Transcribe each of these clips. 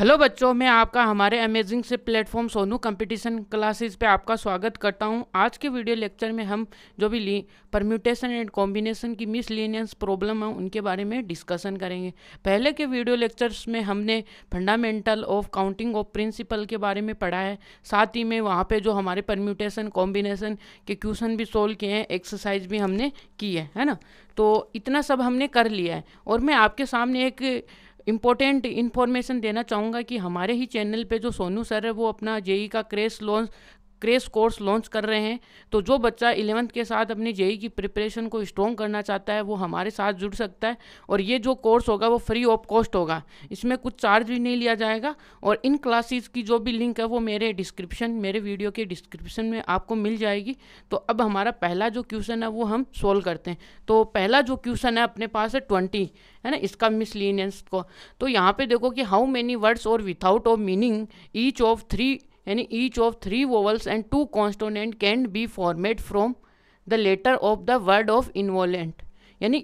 Hello बच्चों मैं आपका हमारे अमेजिंग से प्लेटफॉर्म सोनू कंपटीशन क्लासेस पे आपका स्वागत करता हूं आज के वीडियो लेक्चर में हम जो भी ली परम्यूटेशन एंड कॉम्बिनेशन की मिसलिनियंस प्रॉब्लम है उनके बारे में डिस्कशन करेंगे पहले के वीडियो लेक्चर्स में हमने fundamental of counting of principle के बारे में पढ़ा है साथ ही में वहाँ पर जो हमारे परम्यूटेशन कॉम्बिनेशन के क्वेश्चन भी सोल्व किए हैं एक्सरसाइज भी हमने की है है ना तो इतना सब हमने कर लिया है और मैं आपके सामने एक इम्पोर्टेंट इन्फॉर्मेशन देना चाहूँगा कि हमारे ही चैनल पे जो सोनू सर है वो अपना जेई का crash launch crash course launch कर रहे हैं तो जो बच्चा इलेवंथ के साथ अपनी जेई e की प्रिपरेशन को स्ट्रॉन्ग करना चाहता है वो हमारे साथ जुड़ सकता है और ये जो कोर्स होगा वो फ्री ऑफ कॉस्ट होगा इसमें कुछ चार्ज भी नहीं लिया जाएगा और इन क्लासेस की जो भी लिंक है वो मेरे डिस्क्रिप्शन मेरे वीडियो के डिस्क्रिप्शन में आपको मिल जाएगी तो अब हमारा पहला जो क्वेश्चन है वो हम सोल्व करते हैं तो पहला जो क्वेश्चन है अपने पास है ट्वेंटी है ना इसका मिसलिनियंस को तो यहाँ पे देखो कि हाउ मेनी वर्ड्स और without of meaning each of three यानी each of three vowels and two consonant can be formed from the letter of the word of involute यानी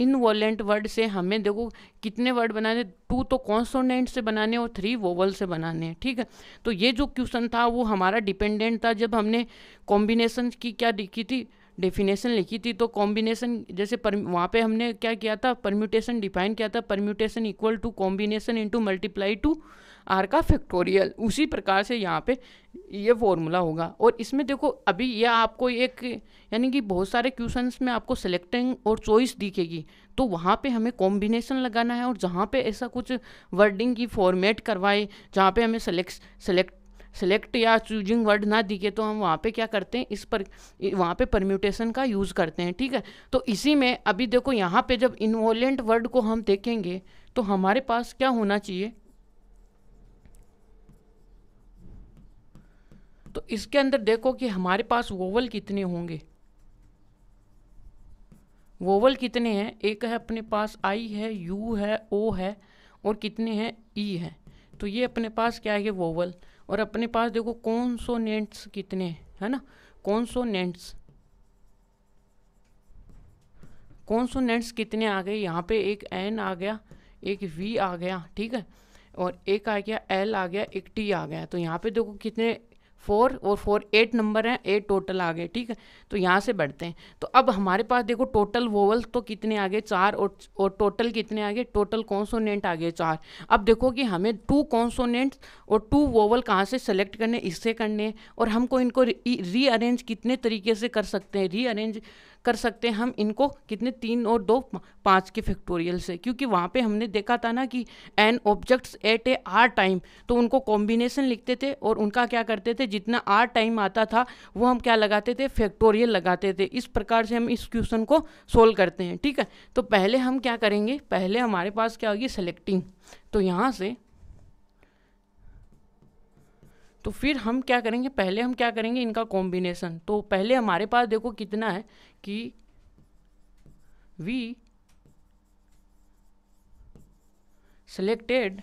इनवोलेंट वर्ड से हमें देखो कितने वर्ड बनाने टू तो consonant से बनाने और थ्री वोवल से बनाने हैं ठीक है तो ये जो क्वेश्चन था वो हमारा डिपेंडेंट था जब हमने कॉम्बिनेशन की क्या लिखी थी डेफिनेशन लिखी थी तो कॉम्बिनेशन जैसे पर वहाँ पर हमने क्या किया था परम्यूटेशन डिफाइन किया था permutation equal to combination into multiply to R का फैक्टोरियल उसी प्रकार से यहाँ पे ये फॉर्मूला होगा और इसमें देखो अभी यह आपको एक यानी कि बहुत सारे क्वेश्चन में आपको सेलेक्टिंग और चॉइस दिखेगी तो वहाँ पे हमें कॉम्बिनेशन लगाना है और जहाँ पे ऐसा कुछ वर्डिंग की फॉर्मेट करवाए जहाँ पे हमें सेलेक्ट सेलेक्ट सेलेक्ट या चूजिंग वर्ड ना दिखे तो हम वहाँ पे क्या करते हैं इस पर वहाँ पे परम्यूटेशन का यूज़ करते हैं ठीक है तो इसी में अभी देखो यहाँ पे जब इन्वोलेंट वर्ड को हम देखेंगे तो हमारे पास क्या होना चाहिए तो इसके अंदर देखो कि हमारे पास वोवल कितने होंगे वोवल कितने हैं एक है अपने पास आई है यू है ओ है और कितने हैं ई है तो ये अपने पास क्या है वोवल और अपने पास देखो नेंट्स कितने है ना सो नेंट्स कितने आ गए यहाँ पे एक एन आ गया एक वी आ गया ठीक है और एक आ गया एल आ गया एक टी आ गया तो यहाँ पे देखो कितने फोर और फोर एट नंबर हैं एट टोटल आ गए ठीक है तो यहाँ से बढ़ते हैं तो अब हमारे पास देखो टोटल वोवल तो कितने आ गए चार और और टोटल कितने आ गए टोटल कॉन्सोनेंट आ गए चार अब देखो कि हमें टू कॉन्सोनेंट और टू वोवल कहाँ से सेलेक्ट करने इससे करने और हमको इनको रीअरेंज कितने तरीके से कर सकते हैं रीअरेंज कर सकते हैं हम इनको कितने तीन और दो पाँच के फैक्टोरियल से क्योंकि वहाँ पे हमने देखा था ना कि N objects at a R time तो उनको कॉम्बिनेशन लिखते थे और उनका क्या करते थे जितना आर टाइम आता था वो हम क्या लगाते थे फैक्टोरियल लगाते थे इस प्रकार से हम इस क्वेश्चन को सोल्व करते हैं ठीक है तो पहले हम क्या करेंगे पहले हमारे पास क्या होगी सेलेक्टिंग तो यहाँ से तो फिर हम क्या करेंगे पहले हम क्या करेंगे इनका कॉम्बिनेशन तो पहले हमारे पास देखो कितना है कि we selected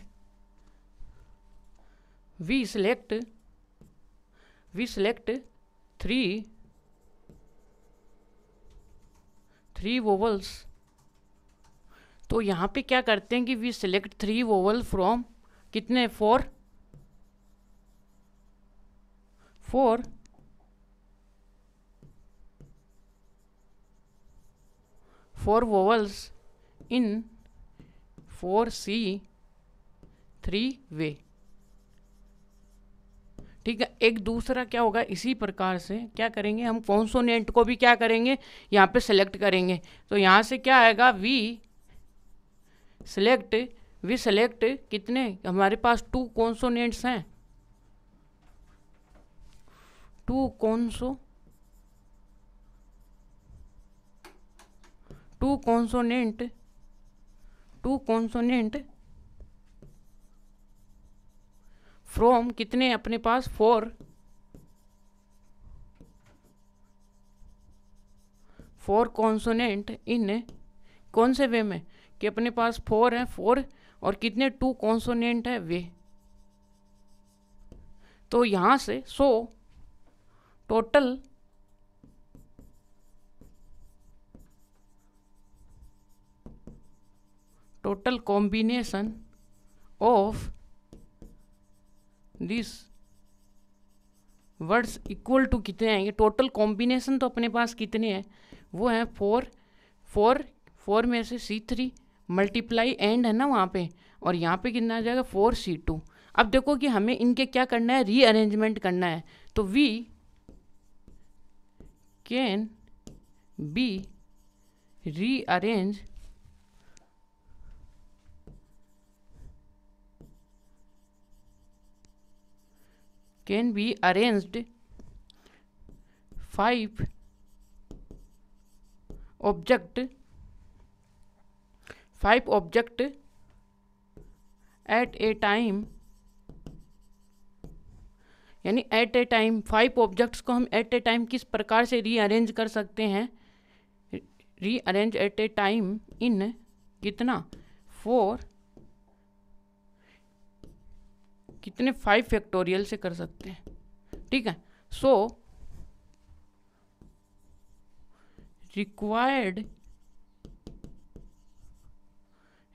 we select we select three three vowels तो यहाँ पे क्या करते हैं कि we select three vowel from कितने four 4 four vowels in c three way ठीक है एक दूसरा क्या होगा इसी प्रकार से क्या करेंगे हम कॉन्सोनेंट को भी क्या करेंगे यहाँ पे सेलेक्ट करेंगे तो यहाँ से क्या आएगा वी सेलेक्ट वी सेलेक्ट कितने हमारे पास टू कॉन्सोनेंट्स हैं टू कौनसो two consonant two consonant from कितने अपने पास फोर फोर कॉन्सोनेंट इन कौन से वे में कि अपने पास फोर है फोर और कितने टू कॉन्सोनेंट है वे तो यहां से so so, total total combination of this words equal to कितने आएंगे टोटल कॉम्बिनेशन तो अपने पास कितने हैं वो हैं फोर फोर फोर में से सी थ्री मल्टीप्लाई एंड है ना वहाँ पे और यहाँ पे कितना आ जाएगा फोर सी टू अब देखो कि हमें इनके क्या करना है रीअरेंजमेंट करना है तो we can be rearranged can be arranged five object five object at a time यानी at a time five objects को हम एट ए टाइम किस प्रकार से रीअरेंज कर सकते हैं rearrange at a time in कितना फोर कितने फाइव फैक्टोरियल से कर सकते हैं ठीक है so required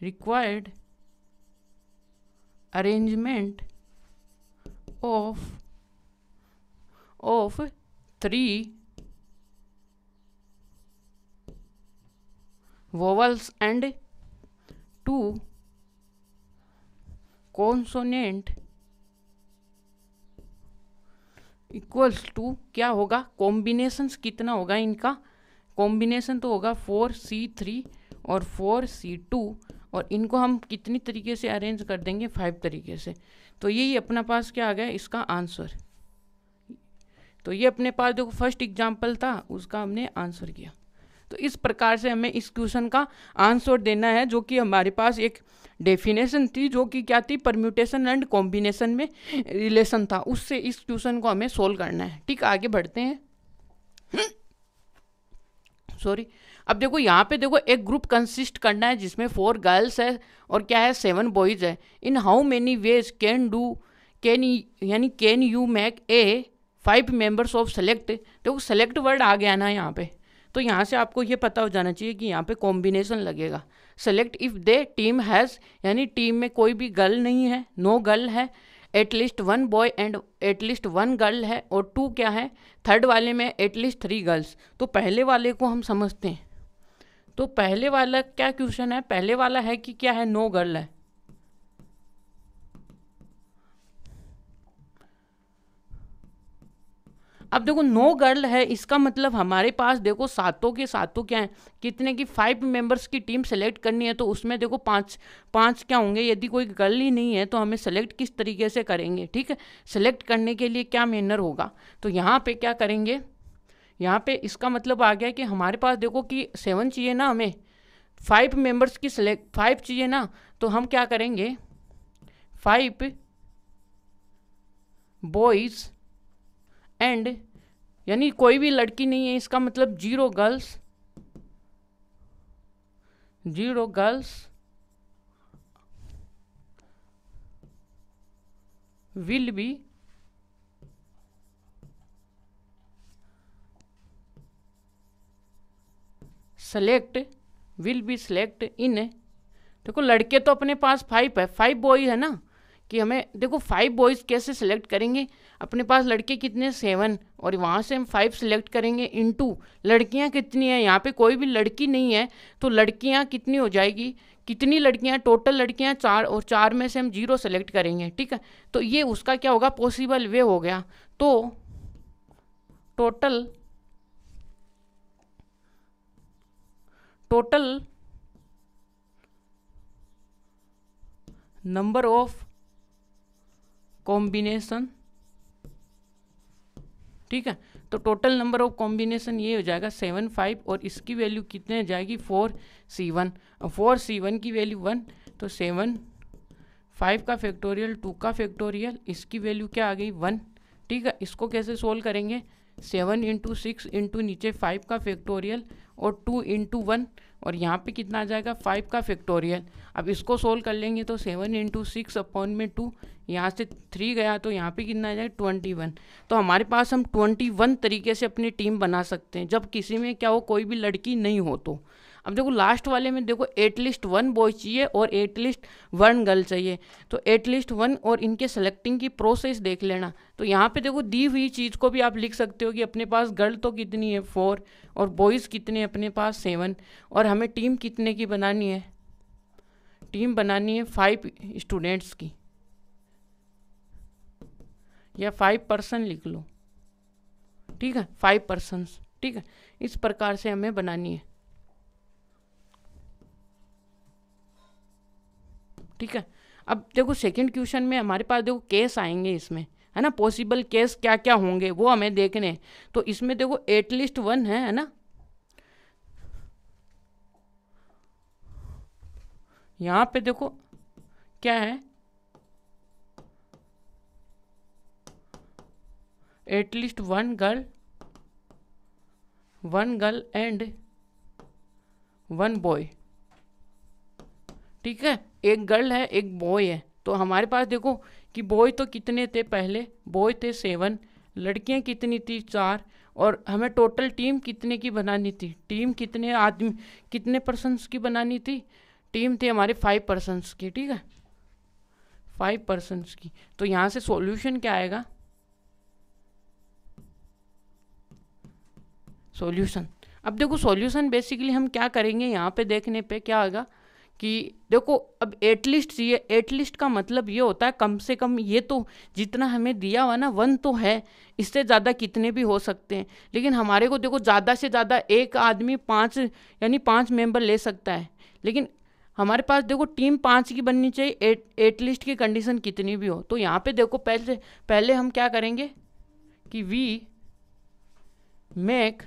required arrangement of of three vowels and two consonant equals to क्या होगा कॉम्बिनेशन कितना होगा इनका कॉम्बिनेशन तो होगा फोर सी थ्री और फोर सी टू और इनको हम कितनी तरीके से अरेंज कर देंगे फाइव तरीके से तो यही अपना पास क्या आ गया इसका आंसर तो ये अपने पास देखो फर्स्ट एग्जाम्पल था उसका हमने आंसर किया तो इस प्रकार से हमें इस क्वेश्चन का आंसर देना है जो कि हमारे पास एक डेफिनेशन थी जो कि क्या थी परम्यूटेशन एंड कॉम्बिनेशन में रिलेशन था उससे इस क्वेश्चन को हमें सोल्व करना है ठीक आगे बढ़ते हैं सॉरी अब देखो यहाँ पे देखो एक ग्रुप कंसिस्ट करना है जिसमें फोर गर्ल्स है और क्या है सेवन बॉयज़ है in how many ways can do can यानी can you make a five members of select देखो सेलेक्ट वर्ड आ गया ना यहाँ पे तो यहाँ से आपको ये पता हो जाना चाहिए कि यहाँ पे कॉम्बिनेशन लगेगा select if they team has यानी टीम में कोई भी गर्ल नहीं है नो गर्ल है at least one boy and at least one girl है और टू क्या है थर्ड वाले में एटलीस्ट थ्री गर्ल्स तो पहले वाले को हम समझते हैं तो पहले वाला क्या क्वेश्चन है पहले वाला है कि क्या है नो no गर्ल है अब देखो नो गर्ल है इसका मतलब हमारे पास देखो सातों के सातों क्या हैं कितने की फाइव मेंबर्स की टीम सेलेक्ट करनी है तो उसमें देखो पांच पांच क्या होंगे यदि कोई गर्ल ही नहीं है तो हमें सेलेक्ट किस तरीके से करेंगे ठीक है सेलेक्ट करने के लिए क्या मेनर होगा तो यहाँ पे क्या करेंगे यहाँ पे इसका मतलब आ गया कि हमारे पास देखो कि सेवन चाहिए ना हमें फाइव मेंबर्स की सेलेक्ट फाइव चाहिए ना तो हम क्या करेंगे फाइव बॉयज़ एंड यानी कोई भी लड़की नहीं है इसका मतलब zero girls zero girls will be select will be select in देखो लड़के तो अपने पास फाइव है फाइव बॉय है ना कि हमें देखो फाइव बॉयज़ कैसे सिलेक्ट करेंगे अपने पास लड़के कितने सेवन और वहाँ से हम फाइव सेलेक्ट करेंगे इन टू लड़कियाँ कितनी हैं यहाँ पे कोई भी लड़की नहीं है तो लड़कियाँ कितनी हो जाएगी कितनी लड़कियाँ टोटल लड़कियाँ चार और चार में से हम जीरो सेलेक्ट करेंगे ठीक है तो ये उसका क्या होगा पॉसिबल वे हो गया तो total total number of combination ठीक है तो टोटल नंबर ऑफ कॉम्बिनेशन ये हो जाएगा सेवन फाइव और इसकी वैल्यू कितने जाएगी फोर सी वन और फोर सी वन की वैल्यू वन तो सेवन फाइव का फैक्टोरियल टू का फैक्टोरियल इसकी वैल्यू क्या आ गई वन ठीक है इसको कैसे सोल्व करेंगे सेवन इंटू सिक्स इंटू नीचे फाइव का फैक्टोरियल और टू इंटू वन और यहाँ पे कितना आ जाएगा फाइव का फैक्टोरियल अब इसको सोल्व कर लेंगे तो सेवन इंटू सिक्स अपॉन में टू यहाँ से थ्री गया तो यहाँ पे कितना आ जाएगा ट्वेंटी वन तो हमारे पास हम ट्वेंटी वन तरीके से अपनी टीम बना सकते हैं जब किसी में क्या हो कोई भी लड़की नहीं हो तो अब देखो लास्ट वाले में देखो एटलीस्ट वन बॉय चाहिए और एटलीस्ट वन गर्ल चाहिए तो एटलीस्ट वन और इनके सेलेक्टिंग की प्रोसेस देख लेना तो यहाँ पे देखो दी हुई चीज़ को भी आप लिख सकते हो कि अपने पास गर्ल तो कितनी है फोर और बॉयज़ कितने अपने पास सेवन और हमें टीम कितने की बनानी है टीम बनानी है फाइव स्टूडेंट्स की या फाइव पर्सन लिख लो ठीक है फाइव पर्सन ठीक है इस प्रकार से हमें बनानी है ठीक है अब देखो सेकंड क्वेश्चन में हमारे पास देखो केस आएंगे इसमें है ना पॉसिबल केस क्या क्या होंगे वो हमें देखने तो इसमें देखो एटलीस्ट वन है है ना यहाँ पे देखो क्या है at least one girl one girl and one boy ठीक है एक गर्ल है एक बॉय है तो हमारे पास देखो कि बॉय तो कितने थे पहले बॉय थे सेवन लड़कियां कितनी थी चार और हमें टोटल टीम कितने की बनानी थी टीम कितने आदमी कितने पर्सनस की बनानी थी टीम थी हमारे फाइव पर्सनस की ठीक है फाइव पर्सनस की तो यहाँ से सॉल्यूशन क्या आएगा सॉल्यूशन अब देखो सॉल्यूशन बेसिकली हम क्या करेंगे यहाँ पे देखने पे क्या आएगा कि देखो अब एटलीस्ट ये एटलीस्ट का मतलब ये होता है कम से कम ये तो जितना हमें दिया हुआ ना वन तो है इससे ज़्यादा कितने भी हो सकते हैं लेकिन हमारे को देखो ज़्यादा से ज़्यादा एक आदमी पाँच यानी पाँच मेंबर ले सकता है लेकिन हमारे पास देखो टीम पाँच की बननी चाहिए एट एटलीस्ट की कंडीशन कितनी भी हो तो यहाँ पे देखो पहले पहले हम क्या करेंगे कि we make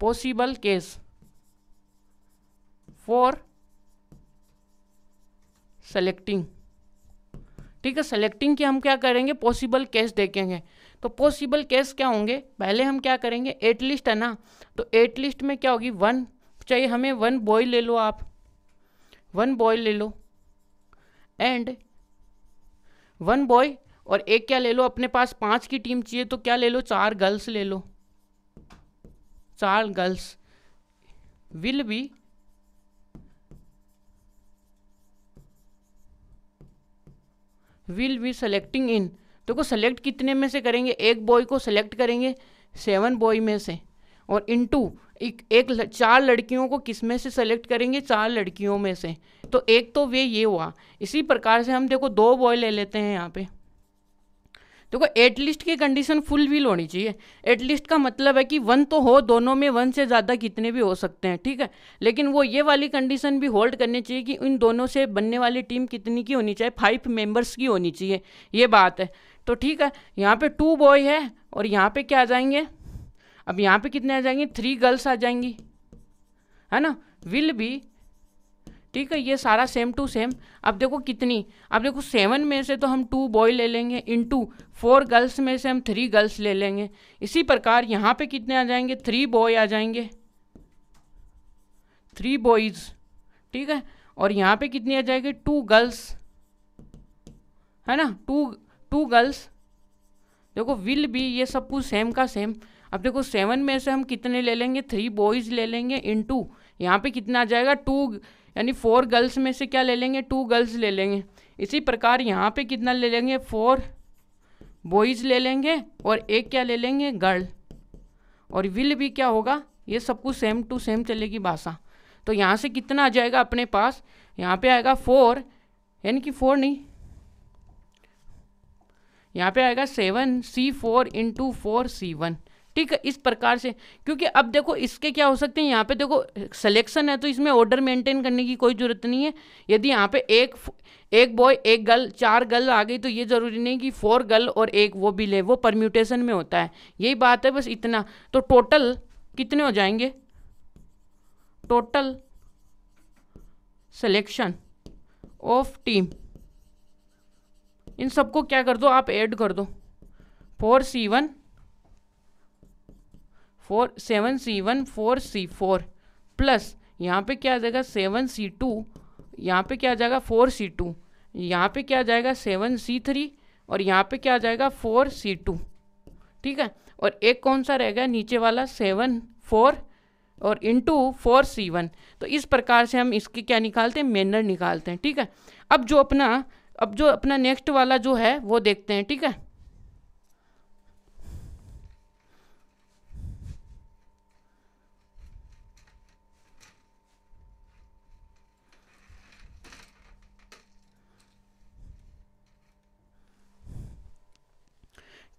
possible case for selecting ठीक है सेलेक्टिंग की हम क्या करेंगे पॉसिबल केस देखेंगे तो पॉसिबल केस क्या होंगे पहले हम क्या करेंगे एट लिस्ट है ना तो एट लिस्ट में क्या होगी वन चाहिए हमें वन बॉय ले लो आप वन बॉय ले लो एंड वन बॉय और एक क्या ले लो अपने पास पांच की टीम चाहिए तो क्या ले लो चार गर्ल्स ले लो चार girls will be will be selecting in देखो सेलेक्ट कितने में से करेंगे एक बॉय को सेलेक्ट करेंगे सेवन बॉय में से और इन टू एक, एक चार लड़कियों को किस में से सेलेक्ट करेंगे चार लड़कियों में से तो एक तो वे ये हुआ इसी प्रकार से हम देखो दो बॉय ले लेते हैं यहाँ पे देखो एट लिस्ट की कंडीशन फुल फुलफिल होनी चाहिए एट लिस्ट का मतलब है कि वन तो हो दोनों में वन से ज़्यादा कितने भी हो सकते हैं ठीक है लेकिन वो ये वाली कंडीशन भी होल्ड करनी चाहिए कि इन दोनों से बनने वाली टीम कितनी की होनी चाहिए फाइव मेंबर्स की होनी चाहिए ये बात है तो ठीक है यहाँ पर टू बॉय है और यहाँ पर क्या आ जाएंगे अब यहाँ पर कितने आ जाएंगे थ्री गर्ल्स आ जाएंगी है ना विल बी ठीक है ये सारा सेम टू सेम अब देखो कितनी अब देखो सेवन में से तो हम टू बॉय ले लेंगे इन टू फोर गर्ल्स में से हम थ्री गर्ल्स ले लेंगे इसी प्रकार यहाँ पे कितने आ जाएंगे थ्री बॉय आ जाएंगे थ्री बॉयज़ ठीक है और यहाँ पे कितनी आ जाएगी टू गर्ल्स है ना टू टू गर्ल्स देखो विल भी ये सब कुछ सेम का सेम अब देखो सेवन में से हम कितने ले लेंगे थ्री बॉयज़ ले लेंगे इन टू यहाँ पर कितना आ जाएगा टू यानी फोर गर्ल्स में से क्या ले लेंगे टू गर्ल्स ले लेंगे इसी प्रकार यहाँ पे कितना ले लेंगे फोर बॉयज़ ले लेंगे और एक क्या ले लेंगे गर्ल और विल भी क्या होगा ये सब कुछ सेम टू सेम चलेगी भाषा तो यहाँ से कितना आ जाएगा अपने पास यहाँ पे आएगा फोर यानी कि फोर नहीं यहाँ पे आएगा seven C four into four C one ठीक है इस प्रकार से क्योंकि अब देखो इसके क्या हो सकते हैं यहाँ पे देखो सिलेक्शन है तो इसमें ऑर्डर मेंटेन करने की कोई ज़रूरत नहीं है यदि यहाँ पे एक एक बॉय एक गर्ल चार गर्ल आ गई तो ये ज़रूरी नहीं कि फोर गर्ल और एक वो भी ले वो परम्यूटेशन में होता है यही बात है बस इतना तो टोटल कितने हो जाएंगे टोटल सेलेक्शन ऑफ टीम इन सबको क्या कर दो आप ऐड कर दो four C one four seven C one four C four plus यहाँ पे क्या आ जाएगा सेवन सी टू यहाँ पर क्या आ जाएगा फोर सी टू यहाँ पे क्या आ जाएगा सेवन सी थ्री और यहाँ पे क्या आ जाएगा फोर सी टू ठीक है और एक कौन सा रहेगा नीचे वाला सेवन फोर और इंटू फोर सी वन तो इस प्रकार से हम इसके क्या निकालते हैं मेनर निकालते हैं ठीक है अब जो अपना अब जो अपना नेक्स्ट वाला जो है वो देखते हैं ठीक है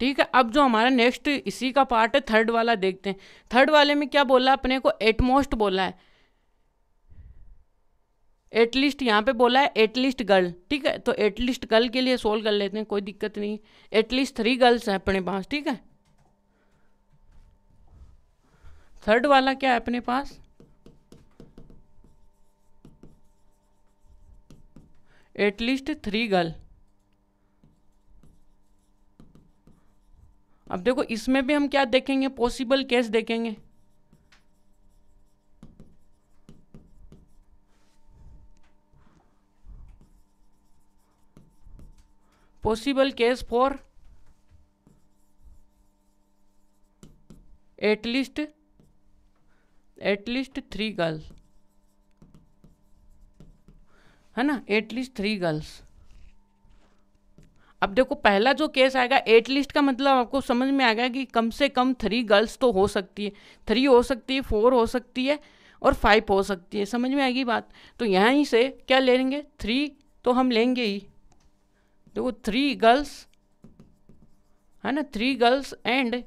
ठीक है अब जो हमारा नेक्स्ट इसी का पार्ट है थर्ड वाला देखते हैं थर्ड वाले में क्या बोला अपने को एटमोस्ट बोला है एटलीस्ट यहाँ पे बोला है एटलीस्ट गर्ल ठीक है तो एटलीस्ट गर्ल के लिए सोल्व कर लेते हैं कोई दिक्कत नहीं एटलीस्ट थ्री गर्ल्स हैं अपने पास ठीक है थर्ड वाला क्या है अपने पास एटलीस्ट थ्री गर्ल अब देखो इसमें भी हम क्या देखेंगे पॉसिबल केस देखेंगे possible case for at least at least three girls है ना एटलीस्ट थ्री गर्ल्स अब देखो पहला जो केस आएगा एट लिस्ट का मतलब आपको समझ में आएगा कि कम से कम थ्री गर्ल्स तो हो सकती है थ्री हो सकती है फोर हो सकती है और फाइव हो सकती है समझ में आएगी बात तो यहाँ से क्या ले लेंगे थ्री तो हम लेंगे ही देखो थ्री गर्ल्स है ना थ्री गर्ल्स एंड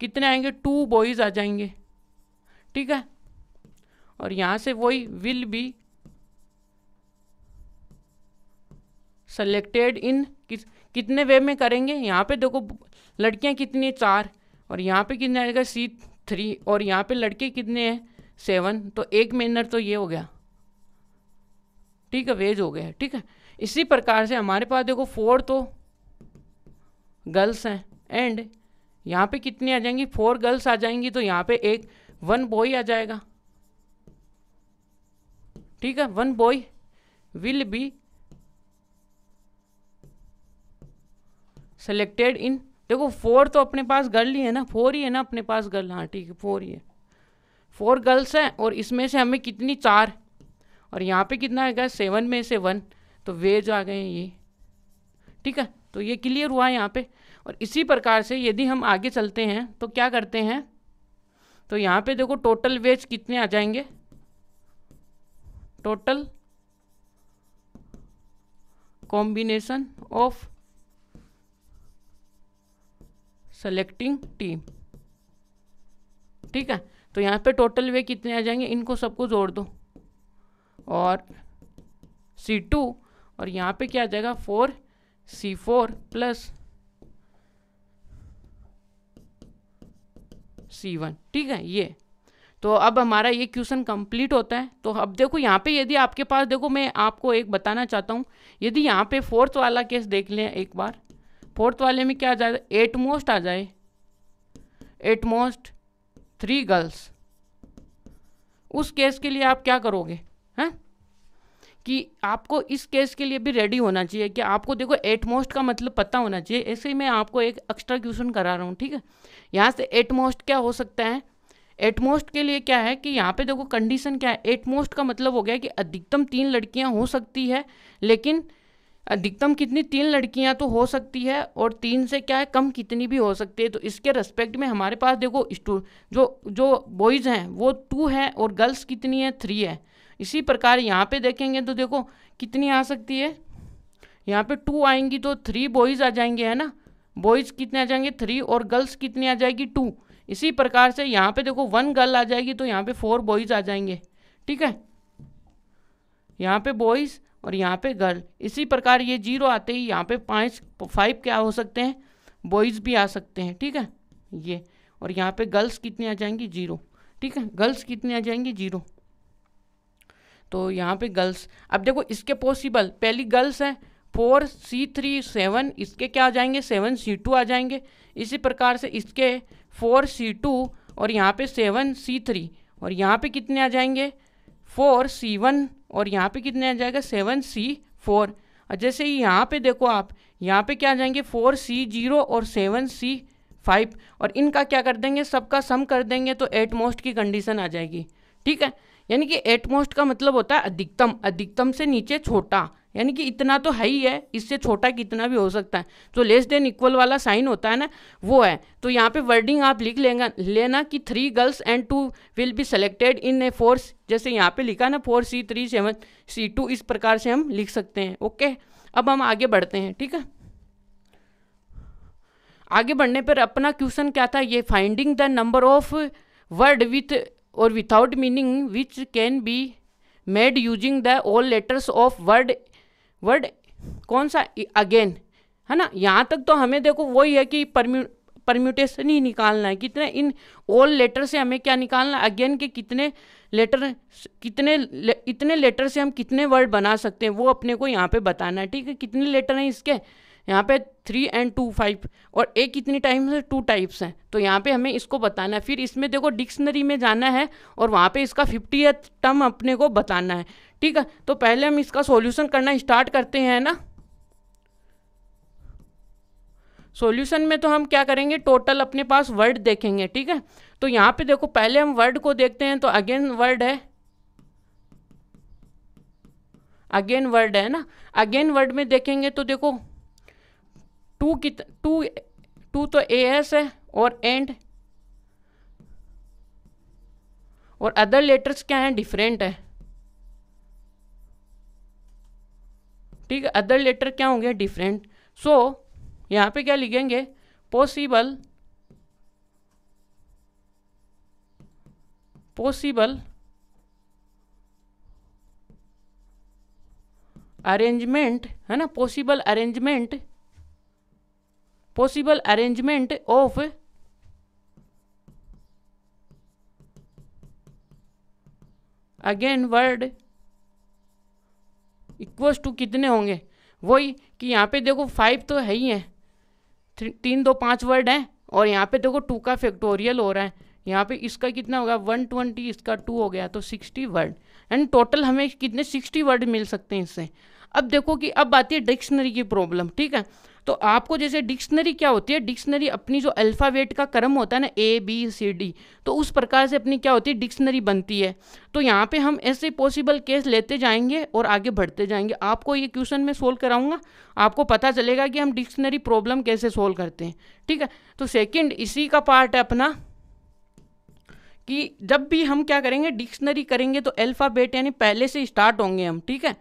कितने आएंगे टू बॉयज़ आ जाएंगे ठीक है और यहाँ से वही विल बी सेलेक्टेड इन किस कितने वे में करेंगे यहाँ पे देखो लड़कियाँ कितनी है चार और यहाँ पे कितने आएगा सी थ्री और यहाँ पे लड़के कितने हैं सेवन तो एक मेनर तो ये हो गया ठीक है वेज हो गया ठीक है इसी प्रकार से हमारे पास देखो फोर तो गर्ल्स हैं एंड यहाँ पे कितनी आ जाएंगी फोर गर्ल्स आ जाएंगी तो यहाँ पे एक वन बॉय आ जाएगा ठीक है one boy will be selected in देखो फोर तो अपने पास गर्ल ही है ना फोर ही है ना अपने पास गर्ल हाँ ठीक है फोर ही है फोर गर्ल्स हैं और इसमें से हमें कितनी चार और यहाँ पे कितना आएगा सेवन में से वन तो वे जो आ गए हैं ये ठीक है तो ये क्लियर हुआ है यहाँ पे और इसी प्रकार से यदि हम आगे चलते हैं तो क्या करते हैं तो यहाँ पे देखो टोटल वेज कितने आ जाएंगे total combination of selecting team ठीक है तो यहाँ पे टोटल वे कितने आ जाएंगे इनको सबको जोड़ दो और सी टू और यहाँ पे क्या आ जाएगा four C four plus C one ठीक है ये तो अब हमारा ये क्वेश्चन कंप्लीट होता है तो अब देखो यहाँ पे यदि आपके पास देखो मैं आपको एक बताना चाहता हूँ यदि यहाँ पे फोर्थ वाला केस देख लें एक बार फोर्थ वाले में क्या आ जाए एट मोस्ट आ जाए एट मोस्ट थ्री गर्ल्स उस केस के लिए आप क्या करोगे हैं कि आपको इस केस के लिए भी रेडी होना चाहिए कि आपको देखो एटमोस्ट का मतलब पता होना चाहिए ऐसे ही मैं आपको एक एक्स्ट्रा क्वेश्चन करा रहा हूँ ठीक है यहाँ से एटमोस्ट क्या हो सकता है एटमोस्ट के लिए क्या है कि यहाँ पे देखो कंडीशन क्या है एटमोस्ट का मतलब हो गया कि अधिकतम तीन लड़कियाँ हो सकती है लेकिन अधिकतम कितनी तीन लड़कियां तो हो सकती है और तीन से क्या है कम कितनी भी हो सकती है तो इसके रेस्पेक्ट में हमारे पास देखो स्टू जो जो बॉयज़ हैं वो टू हैं और गर्ल्स कितनी है थ्री है इसी प्रकार यहाँ पे देखेंगे तो देखो कितनी आ सकती है यहाँ पे टू आएंगी तो थ्री बॉयज़ आ जाएंगे है ना बॉयज़ कितने आ जाएंगे थ्री और गर्ल्स कितनी आ जाएगी टू इसी प्रकार से यहाँ पर देखो वन गर्ल आ जाएगी तो यहाँ पर फोर बॉयज़ आ जाएंगे ठीक है यहाँ पर बॉयज़ और यहाँ पे गर्ल इसी प्रकार ये जीरो आते ही यहाँ पे पाँच फाइव क्या हो सकते हैं बॉयज़ भी आ सकते हैं ठीक है ये और यहाँ पे गर्ल्स कितनी आ जाएंगी जीरो ठीक है गर्ल्स कितनी आ जाएंगी जीरो तो यहाँ पे गर्ल्स अब देखो इसके पॉसिबल पहली गर्ल्स हैं फोर सी थ्री सेवन इसके क्या आ जाएंगे सेवन सी टू आ जाएंगे इसी प्रकार से इसके फोर सी टू और यहाँ पे सेवन सी थ्री और यहाँ पे कितने आ जाएंगे फोर सी वन और यहाँ पे कितने आ जाएगा सेवन सी फोर जैसे यहाँ पे देखो आप यहाँ पे क्या आ जाएंगे फोर सी जीरो और सेवन सी फाइव और इनका क्या कर देंगे सबका सम कर देंगे तो एट मोस्ट की कंडीशन आ जाएगी ठीक है यानी कि एट मोस्ट का मतलब होता है अधिकतम अधिकतम से नीचे छोटा यानी कि इतना तो है ही है इससे छोटा कितना भी हो सकता है तो लेस देन इक्वल वाला साइन होता है ना वो है तो यहाँ पे वर्डिंग आप लिख लेंगे लेना कि three girls and two will be selected in a four जैसे यहाँ पे लिखा ना four C three seven C two इस प्रकार से हम लिख सकते हैं ओके अब हम आगे बढ़ते हैं ठीक है आगे बढ़ने पर अपना क्वेश्चन क्या था ये finding the number of word with और without meaning which can be made using the all letters of word word कौन सा अगेन है ना यहाँ तक तो हमें देखो वही है कि परम्यू परम्यूटेशन ही निकालना है कितने इन ऑल लेटर से हमें क्या निकालना है अगेन के कितने लेटर कितने इतने लेटर से हम कितने वर्ड बना सकते हैं वो अपने को यहाँ पे बताना है ठीक है कितने लेटर हैं इसके यहाँ पे थ्री एंड टू फाइव और एक कितनी टाइम्स है टू टाइप्स हैं तो यहाँ पे हमें इसको बताना है फिर इसमें देखो डिक्शनरी में जाना है और वहाँ पे इसका फिफ्टी टर्म अपने को बताना है ठीक है तो पहले हम इसका सॉल्यूशन करना स्टार्ट करते हैं ना सॉल्यूशन में तो हम क्या करेंगे टोटल अपने पास वर्ड देखेंगे ठीक है तो यहां पे देखो पहले हम वर्ड को देखते हैं तो अगेन वर्ड है अगेन वर्ड है ना अगेन वर्ड में देखेंगे तो देखो टू कित टू टू तो ए एस है और एंड और अदर लेटर्स क्या हैं डिफरेंट है ठीक है अदर लेटर क्या होंगे डिफरेंट सो so, यहाँ पे क्या लिखेंगे पॉसिबल पॉसिबल अरेंजमेंट है ना possible arrangement possible arrangement of again word equals to कितने होंगे वही कि यहाँ पे देखो फाइव तो है ही है तीन दो पाँच वर्ड हैं और यहाँ पे देखो टू का फैक्टोरियल हो रहा है यहाँ पे इसका कितना होगा वन ट्वेंटी इसका टू हो गया तो सिक्सटी वर्ड एंड टोटल हमें कितने सिक्सटी वर्ड मिल सकते हैं इससे अब देखो कि अब आती है डिक्शनरी की प्रॉब्लम ठीक है तो आपको जैसे डिक्शनरी क्या होती है डिक्शनरी अपनी जो अल्फ़ावेट का क्रम होता है ना ए बी सी डी तो उस प्रकार से अपनी क्या होती है डिक्शनरी बनती है तो यहाँ पे हम ऐसे पॉसिबल केस लेते जाएंगे और आगे बढ़ते जाएंगे आपको ये क्वेश्चन मैं सोल्व कराऊंगा आपको पता चलेगा कि हम डिक्शनरी प्रॉब्लम कैसे सोल्व करते हैं ठीक है तो सेकेंड इसी का पार्ट है अपना कि जब भी हम क्या करेंगे डिक्शनरी करेंगे तो अल्फ़ाबेट यानी पहले से स्टार्ट होंगे हम ठीक है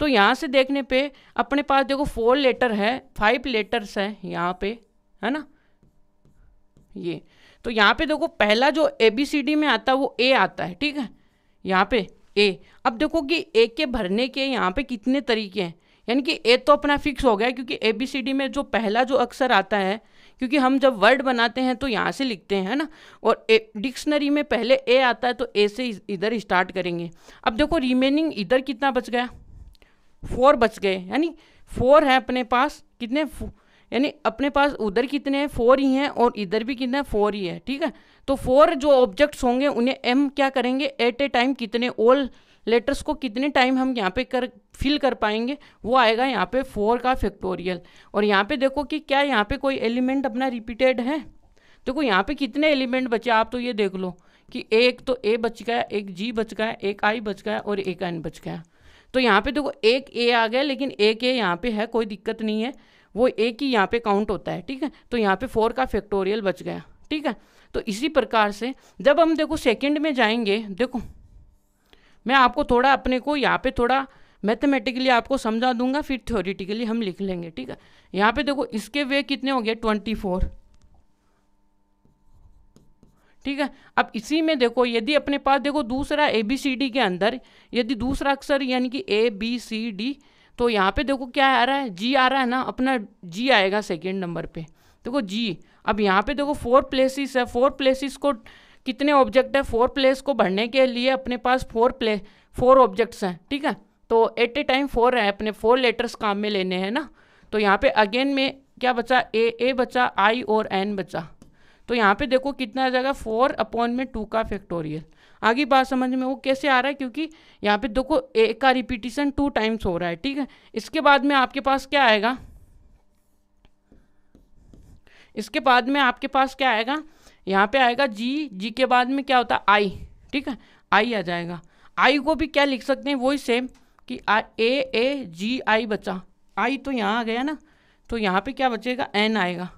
तो यहाँ से देखने पे अपने पास देखो फोर लेटर है फाइव लेटर्स है यहाँ पे है ना ये तो यहाँ पे देखो पहला जो ए बी सी डी में आता है वो ए आता है ठीक है यहाँ पे ए अब देखो कि ए के भरने के यहाँ पे कितने तरीके हैं यानी कि ए तो अपना फिक्स हो गया क्योंकि ए बी सी डी में जो पहला जो अक्षर आता है क्योंकि हम जब वर्ड बनाते हैं तो यहाँ से लिखते हैं है ना और ए डिक्शनरी में पहले ए आता है तो ए से इधर स्टार्ट करेंगे अब देखो रिमेनिंग इधर कितना बच गया फोर बच गए यानी फोर है अपने पास कितने यानी अपने पास उधर कितने हैं फोर ही हैं और इधर भी कितना है फोर ही है ठीक है तो फोर जो ऑब्जेक्ट्स होंगे उन्हें एम क्या करेंगे एट ए टाइम कितने ओल लेटर्स को कितने टाइम हम यहाँ पे कर फिल कर पाएंगे वो आएगा यहाँ पे फोर का फैक्टोरियल और यहाँ पे देखो कि क्या यहाँ पे कोई एलिमेंट अपना रिपीटेड है देखो यहाँ पे कितने एलिमेंट बचे आप तो ये देख लो कि एक तो ए बच गया एक जी बच गया एक आई बच गया और एक एन बच गया तो यहाँ पे देखो एक ए आ गया लेकिन एक ए यहाँ पे है कोई दिक्कत नहीं है वो एक ही यहाँ पे काउंट होता है ठीक है तो यहाँ पे फोर का फैक्टोरियल बच गया ठीक है तो इसी प्रकार से जब हम देखो सेकंड में जाएंगे देखो मैं आपको थोड़ा अपने को यहाँ पे थोड़ा मैथमेटिकली आपको समझा दूंगा फिर थ्योरिटिकली हम लिख लेंगे ठीक है यहाँ पे देखो इसके वे कितने हो गए ट्वेंटी फोर ठीक है अब इसी में देखो यदि अपने पास देखो दूसरा ए बी सी डी के अंदर यदि दूसरा अक्षर यानी कि ए बी सी डी तो यहाँ पे देखो क्या आ रहा है जी आ रहा है ना अपना जी आएगा सेकेंड नंबर पे देखो जी अब यहाँ पे देखो फोर प्लेसिस है फोर प्लेसिस को कितने ऑब्जेक्ट है फोर प्लेस को भरने के लिए अपने पास फोर प्ले फोर ऑब्जेक्ट्स हैं ठीक है तो एट ए टाइम फोर है अपने फोर लेटर्स काम में लेने हैं ना तो यहाँ पे अगेन में क्या बचा ए ए बचा आई और एन बचा तो यहाँ पे देखो कितना आ जाएगा फोर अपॉन में टू का फैक्टोरियल आगे बात समझ में वो कैसे आ रहा है क्योंकि यहाँ पे देखो ए का रिपीटिशन टू टाइम्स हो रहा है ठीक है इसके बाद में आपके पास क्या आएगा इसके बाद में आपके पास क्या आएगा यहाँ पे आएगा जी जी के बाद में क्या होता है आई ठीक है आई आ जाएगा आई को भी क्या लिख सकते हैं वही सेम कि ए ए जी आई बचा आई तो यहाँ आ गया ना तो यहाँ पे क्या बचेगा एन आएगा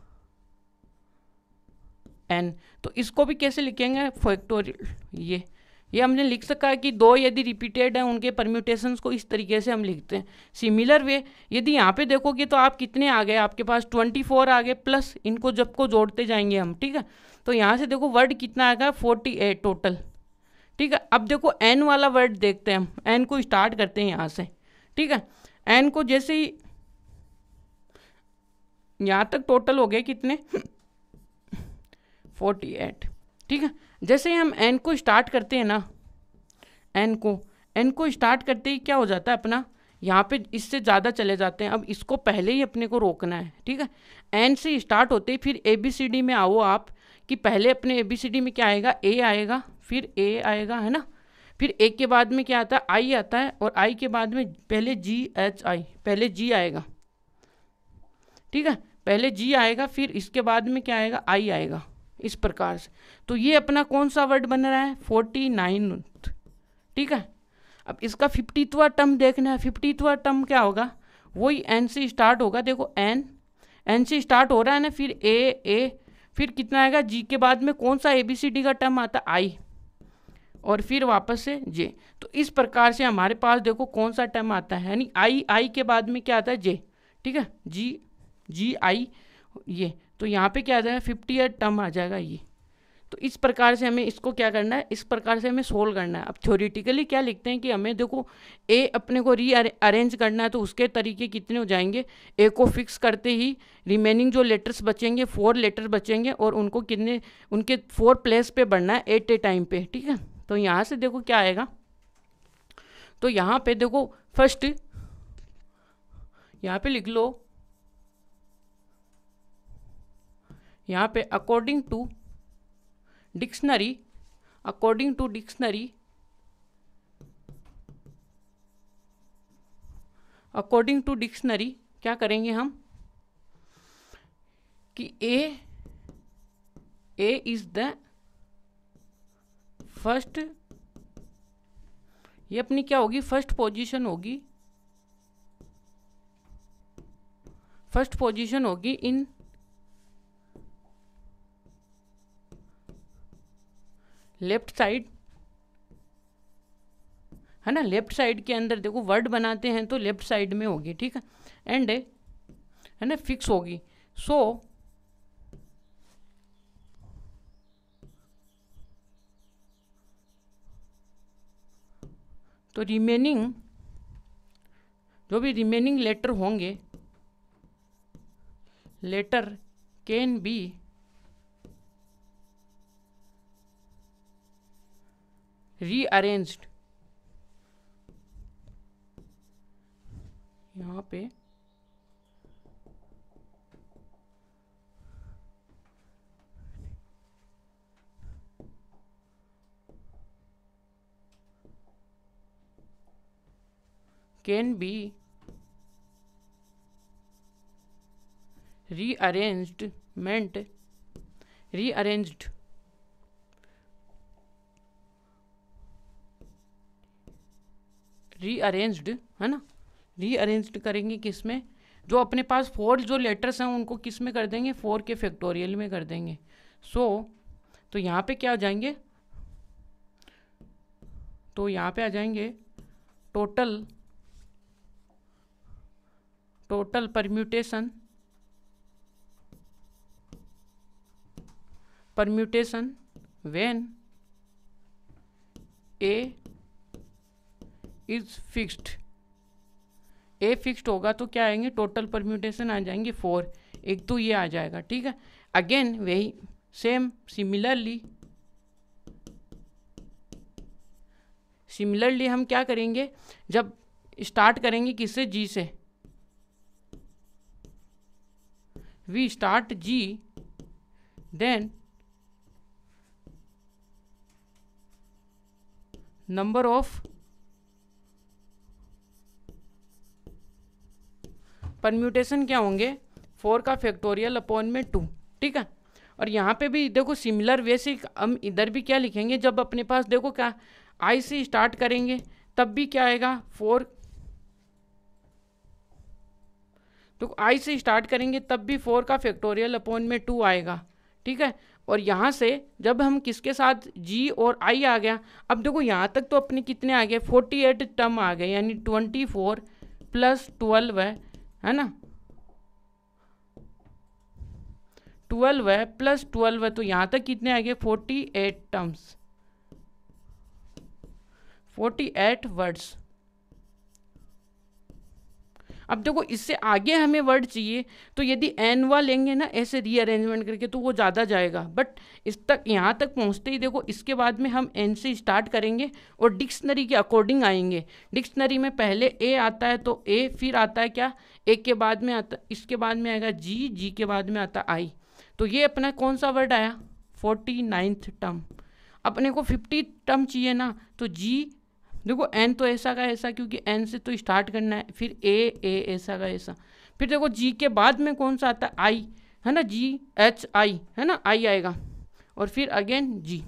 एन तो इसको भी कैसे लिखेंगे फैक्टोरियल ये ये हमने लिख सका है कि दो यदि रिपीटेड हैं उनके परम्यूटेशन को इस तरीके से हम लिखते हैं सिमिलर वे यदि यहाँ पे देखोगे तो आप कितने आ गए आपके पास ट्वेंटी फोर आ गए प्लस इनको जब को जोड़ते जाएंगे हम ठीक है तो यहाँ से देखो वर्ड कितना आएगा फोर्टी एट टोटल ठीक है अब देखो एन वाला वर्ड देखते हैं हम एन को स्टार्ट करते हैं यहाँ से ठीक है एन को जैसे ही यहाँ तक टोटल हो गए कितने फोर्टी एट ठीक है जैसे हम एन को स्टार्ट करते हैं ना एन को एन को स्टार्ट करते ही क्या हो जाता है अपना यहाँ पे इससे ज़्यादा चले जाते हैं अब इसको पहले ही अपने को रोकना है ठीक है एन से स्टार्ट होते ही फिर ए बी सी डी में आओ आप कि पहले अपने ए बी सी डी में क्या आएगा ए आएगा फिर ए आएगा है ना फिर ए के बाद में क्या आता है आई आता है और आई के बाद में पहले जी एच आई पहले जी आएगा ठीक है पहले जी आएगा फिर इसके बाद में क्या आएगा आई आएगा इस प्रकार से तो ये अपना कौन सा वर्ड बन रहा है फोर्टी नाइन ठीक है अब इसका फिफ्टीतवा टर्म देखना है फिफ्टीतवा टर्म क्या होगा वही एन से स्टार्ट होगा देखो एन एन से स्टार्ट हो रहा है ना फिर ए ए फिर कितना आएगा जी के बाद में कौन सा ए बी सी डी का टर्म आता आई और फिर वापस से जे तो इस प्रकार से हमारे पास देखो कौन सा टर्म आता है यानी आई आई के बाद में क्या आता है जे ठीक है जी जी आई ये तो यहाँ पे क्या आ जाएगा फिफ्टी एट टर्म आ जाएगा ये तो इस प्रकार से हमें इसको क्या करना है इस प्रकार से हमें सोल्व करना है अब थ्योरिटिकली क्या लिखते हैं कि हमें देखो ए अपने को री अरेंज करना है तो उसके तरीके कितने हो जाएंगे ए को फिक्स करते ही रिमेनिंग जो लेटर्स बचेंगे फोर लेटर बचेंगे और उनको कितने उनके फोर प्लेस पे बढ़ना है एट ए टाइम पे ठीक है तो यहाँ से देखो क्या आएगा तो यहाँ पे देखो फर्स्ट यहाँ पे लिख लो यहाँ पे according to dictionary according to dictionary according to dictionary क्या करेंगे हम कि A A is the first ये अपनी क्या होगी फर्स्ट पोजीशन होगी फर्स्ट पोजीशन होगी इन लेफ्ट साइड है ना लेफ्ट साइड के अंदर देखो वर्ड बनाते हैं तो लेफ्ट साइड में होगी ठीक है एंड है ना फिक्स होगी सो तो रिमेनिंग जो भी रिमेनिंग लेटर होंगे लेटर कैन बी रीअरेंज्ड यहां पे कैन बी रीअरेंज्ड मेंट रीअरेंज्ड रीअरेंज्ड है ना रीअरेंज्ड करेंगे किस में जो अपने पास फोर जो लेटर्स हैं उनको किस में कर देंगे फोर के फैक्टोरियल में कर देंगे सो so, तो यहाँ पे क्या आ जाएंगे तो यहाँ पे आ जाएंगे total total permutation permutation when A is fixed A fixed होगा तो क्या आएंगे टोटल परम्यूटेशन आ जाएंगे फोर एक तो ये आ जाएगा ठीक है अगेन वही सेम सिमिलरली सिमिलरली हम क्या करेंगे जब स्टार्ट करेंगे किससे जी से we start G then number of permutation क्या होंगे फोर का फैक्टोरियल अपॉन में टू ठीक है और यहाँ पे भी देखो सिमिलर वे से हम इधर भी क्या लिखेंगे जब अपने पास देखो क्या आई से स्टार्ट करेंगे तब भी क्या आएगा फोर तो आई से स्टार्ट करेंगे तब भी फोर का फैक्टोरियल अपॉन में टू आएगा ठीक है और यहाँ से जब हम किसके साथ जी और आई आ गया अब देखो यहाँ तक तो अपने कितने आ गए फोर्टी एट टर्म आ गए यानी ट्वेंटी फोर प्लस ट्वेल्व है है ना ट्वेल्व है प्लस ट्वेल्व है तो यहाँ तक कितने आएंगे forty eight terms forty eight words अब देखो इससे आगे हमें वर्ड चाहिए तो यदि एन वा लेंगे ना ऐसे रीअरेंजमेंट करके तो वो ज़्यादा जाएगा बट इस तक यहाँ तक पहुँचते ही देखो इसके बाद में हम एन से स्टार्ट करेंगे और डिक्शनरी के अकॉर्डिंग आएंगे डिक्शनरी में पहले ए आता है तो ए फिर आता है क्या एक के बाद में आता इसके बाद में आएगा जी जी के बाद में आता आई तो ये अपना कौन सा वर्ड आया फोर्टी नाइन्थ टर्म अपने को फिफ्टी टर्म चाहिए ना तो जी देखो एन तो ऐसा का ऐसा क्योंकि एन से तो स्टार्ट करना है फिर ए ए ऐसा का ऐसा फिर देखो जी के बाद में कौन सा आता है आई है ना जी एच आई है ना आई आएगा और फिर अगेन जी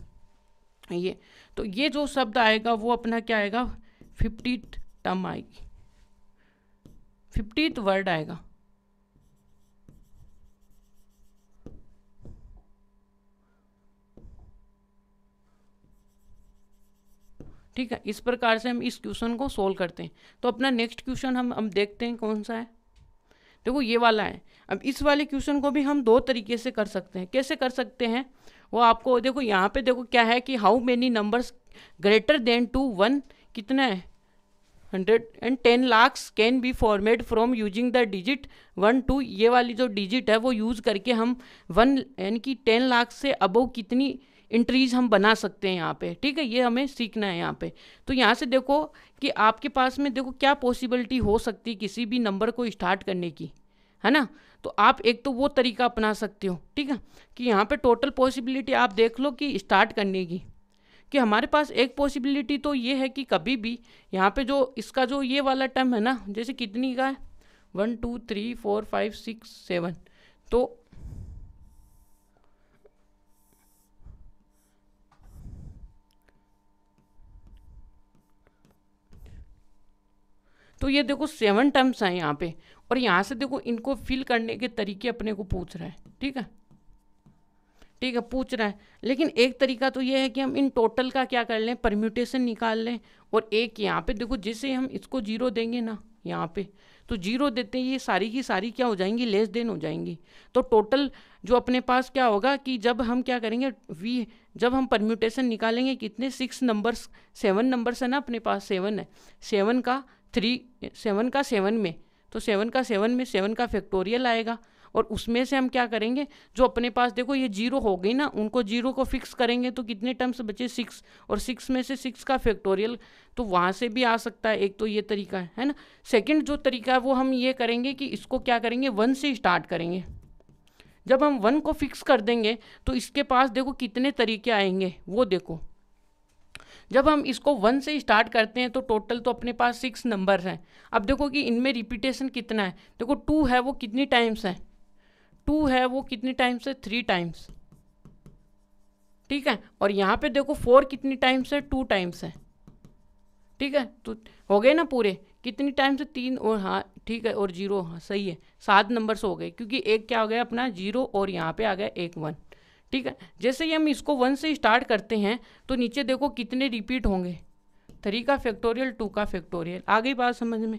ये तो ये जो शब्द आएगा वो अपना क्या आएगा फिफ्टी टर्म आएगी फिफ्टी वर्ड आएगा ठीक है इस प्रकार से हम इस क्वेश्चन को सोल्व करते हैं तो अपना नेक्स्ट क्वेश्चन हम हम देखते हैं कौन सा है देखो ये वाला है अब इस वाले क्वेश्चन को भी हम दो तरीके से कर सकते हैं कैसे कर सकते हैं वो आपको देखो यहाँ पे देखो क्या है कि how many numbers greater than two one कितना है hundred and ten lakhs can be format from using the digit one two ये वाली जो डिजिट है वो यूज़ करके हम वन यानी कि टेन लाख से अबव कितनी इंट्रीज हम बना सकते हैं यहाँ पे ठीक है ये हमें सीखना है यहाँ पे तो यहाँ से देखो कि आपके पास में देखो क्या पॉसिबिलिटी हो सकती है किसी भी नंबर को स्टार्ट करने की है ना तो आप एक तो वो तरीका अपना सकते हो ठीक है कि यहाँ पे टोटल पॉसिबिलिटी आप देख लो कि स्टार्ट करने की कि हमारे पास एक पॉसिबिलिटी तो ये है कि कभी भी यहाँ पे जो इसका जो ये वाला टर्म है ना जैसे कितनी का है one two three four five six seven तो तो ये देखो सेवन टर्म्स हैं यहाँ पे और यहाँ से देखो इनको फिल करने के तरीके अपने को पूछ रहा है ठीक है ठीक है पूछ रहा है लेकिन एक तरीका तो ये है कि हम इन टोटल का क्या कर लें परम्यूटेशन निकाल लें और एक यहाँ पे देखो जैसे हम इसको जीरो देंगे ना यहाँ पे तो जीरो देते हैं ये सारी की सारी क्या हो जाएंगी लेस देन हो जाएंगी तो टोटल जो अपने पास क्या होगा कि जब हम क्या करेंगे वी जब हम परम्यूटेशन निकालेंगे कितने सिक्स नंबर्स सेवन नंबर्स है ना अपने पास सेवन है सेवन का थ्री सेवन का सेवन में तो सेवन का सेवन में सेवन का फैक्टोरियल आएगा और उसमें से हम क्या करेंगे जो अपने पास देखो ये जीरो हो गई ना उनको जीरो को फिक्स करेंगे तो कितने टर्म्स बचे सिक्स और सिक्स में से सिक्स का फैक्टोरियल तो वहाँ से भी आ सकता है एक तो ये तरीका है है ना सेकेंड जो तरीका है वो हम ये करेंगे कि इसको क्या करेंगे वन से स्टार्ट करेंगे जब हम वन को फिक्स कर देंगे तो इसके पास देखो कितने तरीके आएंगे वो देखो जब हम इसको वन से स्टार्ट करते हैं तो टोटल तो अपने पास सिक्स नंबर हैं अब देखो कि इनमें रिपीटेशन कितना है देखो टू है वो कितनी टाइम्स हैं टू है वो कितनी टाइम्स है थ्री टाइम्स ठीक है और यहाँ पे देखो फोर कितनी टाइम्स है टू टाइम्स है ठीक है तो हो गए ना पूरे कितनी टाइम से तीन और हाँ ठीक है और जीरो हाँ सही है सात नंबर्स हो गए क्योंकि एक क्या हो गया अपना जीरो और यहाँ पे आ गया एक वन ठीक है जैसे ही हम इसको वन से स्टार्ट करते हैं तो नीचे देखो कितने रिपीट होंगे थ्री का फैक्टोरियल टू का फैक्टोरियल आ गई बात समझ में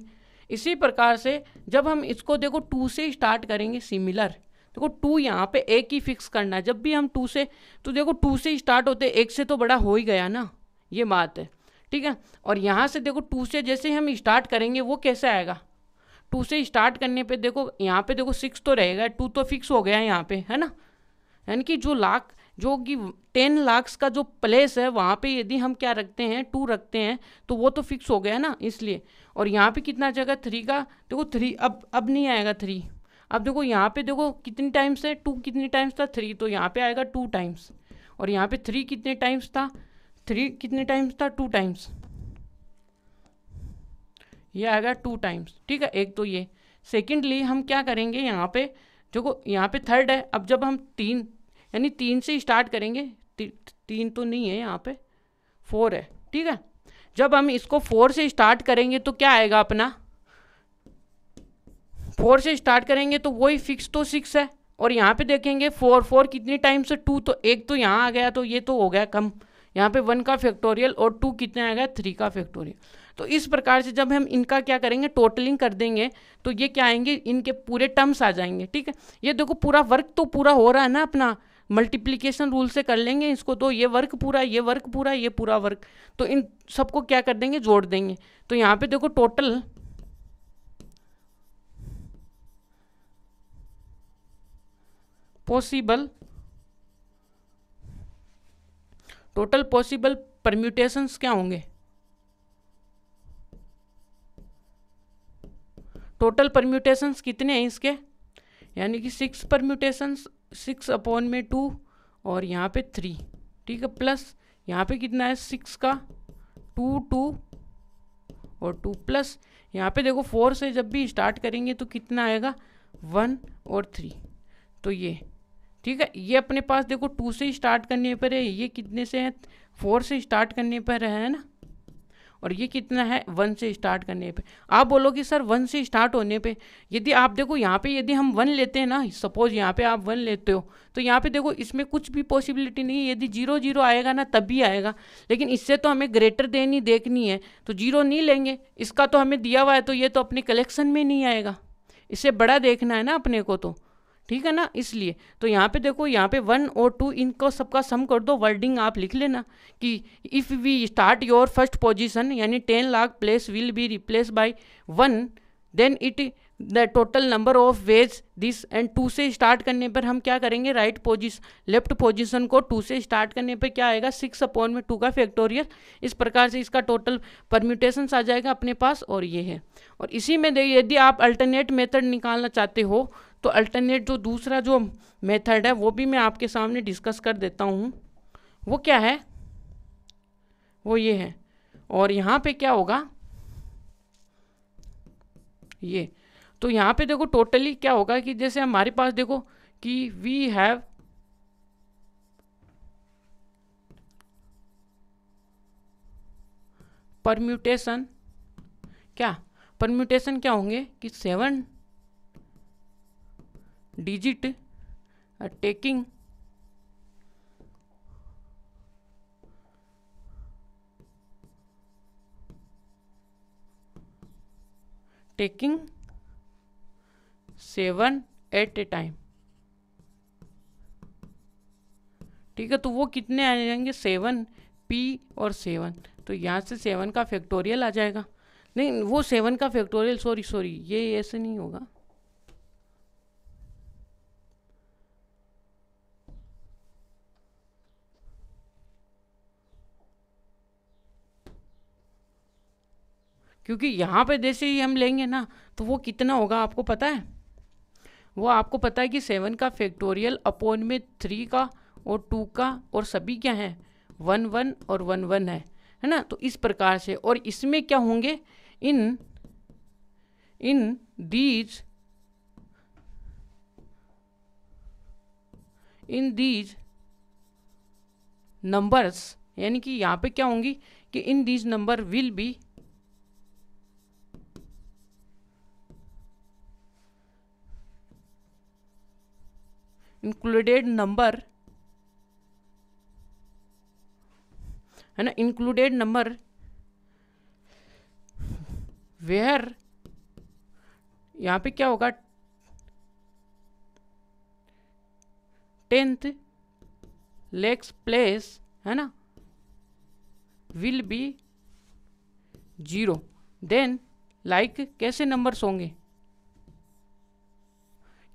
इसी प्रकार से जब हम इसको देखो टू से स्टार्ट करेंगे सिमिलर देखो टू यहाँ पे एक ही फिक्स करना है जब भी हम टू से तो देखो टू से स्टार्ट होते एक से तो बड़ा हो ही गया ना ये बात है ठीक है और यहाँ से देखो टू से जैसे हम स्टार्ट करेंगे वो कैसे आएगा टू से स्टार्ट करने पे देखो यहाँ पे देखो सिक्स तो रहेगा टू तो फिक्स हो गया है यहाँ पे है ना यानी कि जो लाख जो कि टेन लाख्स का जो प्लेस है वहाँ पे यदि हम क्या रखते हैं टू रखते हैं तो वो तो फिक्स हो गया है ना इसलिए और यहाँ पे कितना जगह थ्री का देखो थ्री अब अब नहीं आएगा थ्री अब देखो यहाँ पे देखो कितने टाइम्स है टू कितने टाइम्स था थ्री तो यहाँ पे आएगा टू टाइम्स और यहाँ पे थ्री कितने टाइम्स था थ्री कितने टाइम्स था टू टाइम्स ये आएगा टू टाइम्स ठीक है एक तो ये सेकेंडली हम क्या करेंगे यहाँ पे देखो यहाँ पे थर्ड है अब जब हम तीन यानी तीन से स्टार्ट करेंगे ती, तीन तो नहीं है यहाँ पे फोर है ठीक है जब हम इसको फोर से स्टार्ट करेंगे तो क्या आएगा अपना फोर से स्टार्ट करेंगे तो वही फिक्स तो सिक्स है और यहाँ पे देखेंगे फोर फोर कितने टाइम से टू तो एक तो यहाँ आ गया तो ये तो हो गया कम यहाँ पे वन का फैक्टोरियल और टू कितने आ गया थ्री का फैक्टोरियल तो इस प्रकार से जब हम इनका क्या करेंगे टोटलिंग कर देंगे तो ये क्या आएंगे इनके पूरे टर्म्स आ जाएंगे ठीक है ये देखो पूरा वर्क तो पूरा हो रहा है ना अपना मल्टीप्लीकेशन रूल से कर लेंगे इसको तो ये वर्क पूरा ये वर्क पूरा ये पूरा वर्क तो इन सबको क्या कर देंगे जोड़ देंगे तो यहाँ पे देखो total possible total possible permutations क्या होंगे टोटल परम्यूटेशंस कितने हैं इसके यानी कि सिक्स परम्यूटेशंस सिक्स अपॉन में टू और यहाँ पे थ्री ठीक है प्लस यहाँ पे कितना है सिक्स का टू टू और टू प्लस यहाँ पे देखो फोर से जब भी स्टार्ट करेंगे तो कितना आएगा वन और थ्री तो ये ठीक है ये अपने पास देखो टू से स्टार्ट करने पर है ये कितने से है फोर से स्टार्ट करने पर है ना और ये कितना है वन से स्टार्ट करने पे आप बोलोगे सर वन से स्टार्ट होने पे यदि आप देखो यहाँ पे यदि हम वन लेते हैं ना सपोज यहाँ पे आप वन लेते हो तो यहाँ पे देखो इसमें कुछ भी पॉसिबिलिटी नहीं है यदि जीरो जीरो आएगा ना तभी आएगा लेकिन इससे तो हमें ग्रेटर देन ही देखनी है तो जीरो नहीं लेंगे इसका तो हमें दिया हुआ है तो ये तो अपने कलेक्शन में नहीं आएगा इससे बड़ा देखना है ना अपने को तो ठीक है ना इसलिए तो यहाँ पे देखो यहाँ पे वन और टू इनको सबका सम कर दो वर्डिंग आप लिख लेना कि if we start your first position यानी ten lakh place will be replace by one then it the total number of ways this and two से स्टार्ट करने पर हम क्या करेंगे राइट पोजिशन लेफ्ट पोजिशन को टू से स्टार्ट करने पर क्या आएगा सिक्स अपॉन में टू का फैक्टोरियल इस प्रकार से इसका टोटल परम्यूटेशंस आ जाएगा अपने पास और ये है और इसी में यदि आप अल्टरनेट मेथड निकालना चाहते हो तो अल्टरनेट जो दूसरा जो मेथड है वो भी मैं आपके सामने डिस्कस कर देता हूँ वो क्या है वो ये है और यहाँ पे क्या होगा ये तो यहाँ पे देखो टोटली क्या होगा कि जैसे हमारे पास देखो कि वी हैव परम्यूटेशन क्या परम्यूटेशन क्या होंगे कि seven digit taking taking seven at a time ठीक है तो वो कितने आ जाएंगे सेवन पी और सेवन तो यहाँ से सेवन का फैक्टोरियल आ जाएगा नहीं वो सेवन का फैक्टोरियल सॉरी सॉरी ये ऐसे नहीं होगा क्योंकि यहाँ पे जैसे ही हम लेंगे ना तो वो कितना होगा आपको पता है वो आपको पता है कि सेवन का फैक्टोरियल अपोन में थ्री का और टू का और सभी क्या हैं वन वन और वन वन है है ना तो इस प्रकार से और इसमें क्या होंगे in in these in these numbers यानी कि यहाँ पे क्या होंगी कि in these number will be included number है ना इंक्लूडेड नंबर वेयर यहां पे क्या होगा टेंथ लेक्स प्लेस है ना will be zero then like कैसे नंबर्स होंगे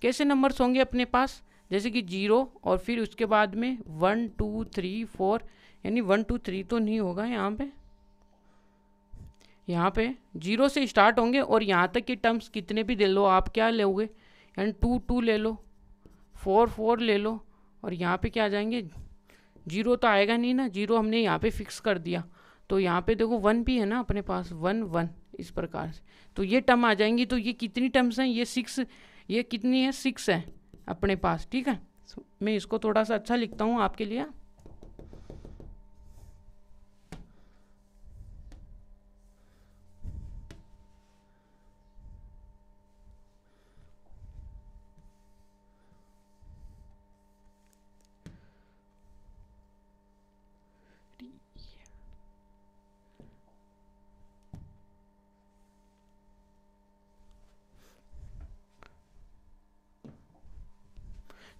कैसे नंबर्स होंगे अपने पास जैसे कि जीरो और फिर उसके बाद में वन टू थ्री फोर यानी वन टू थ्री तो नहीं होगा यहाँ पे यहाँ पे जीरो से स्टार्ट होंगे और यहाँ तक के टर्म्स कितने भी दे लो आप क्या लोगे यानी टू टू ले लो फोर फोर ले लो और यहाँ पे क्या आ जाएंगे जीरो तो आएगा नहीं ना जीरो हमने यहाँ पे फिक्स कर दिया तो यहाँ पे देखो वन भी है ना अपने पास वन वन इस प्रकार से तो ये टर्म आ जाएंगी तो ये कितनी टर्म्स हैं ये सिक्स ये कितनी है सिक्स है अपने पास ठीक है मैं इसको थोड़ा सा अच्छा लिखता हूँ आपके लिए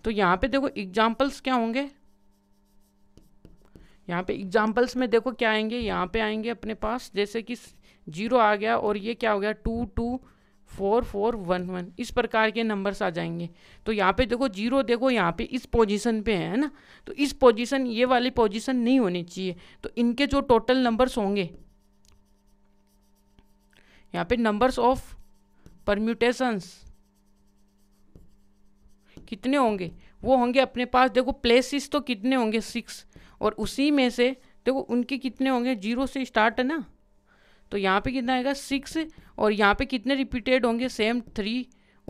तो यहाँ पे देखो एग्जाम्पल्स क्या होंगे यहाँ पे एग्जाम्पल्स में देखो क्या आएंगे यहाँ पे आएंगे अपने पास जैसे कि जीरो आ गया और ये क्या हो गया two two four four one one इस प्रकार के नंबर्स आ जाएंगे तो यहाँ पे देखो जीरो देखो यहाँ पे इस पोजीशन पे है ना तो इस पोजीशन ये वाली पोजीशन नहीं होनी चाहिए तो इनके जो टोटल नंबर्स होंगे यहाँ पे नंबर्स ऑफ परम्यूटेशंस कितने होंगे वो होंगे अपने पास देखो प्लेसिस तो कितने होंगे सिक्स और उसी में से देखो उनके कितने होंगे जीरो से स्टार्ट है ना तो यहाँ पे कितना आएगा सिक्स और यहाँ पे कितने रिपीटेड होंगे सेम थ्री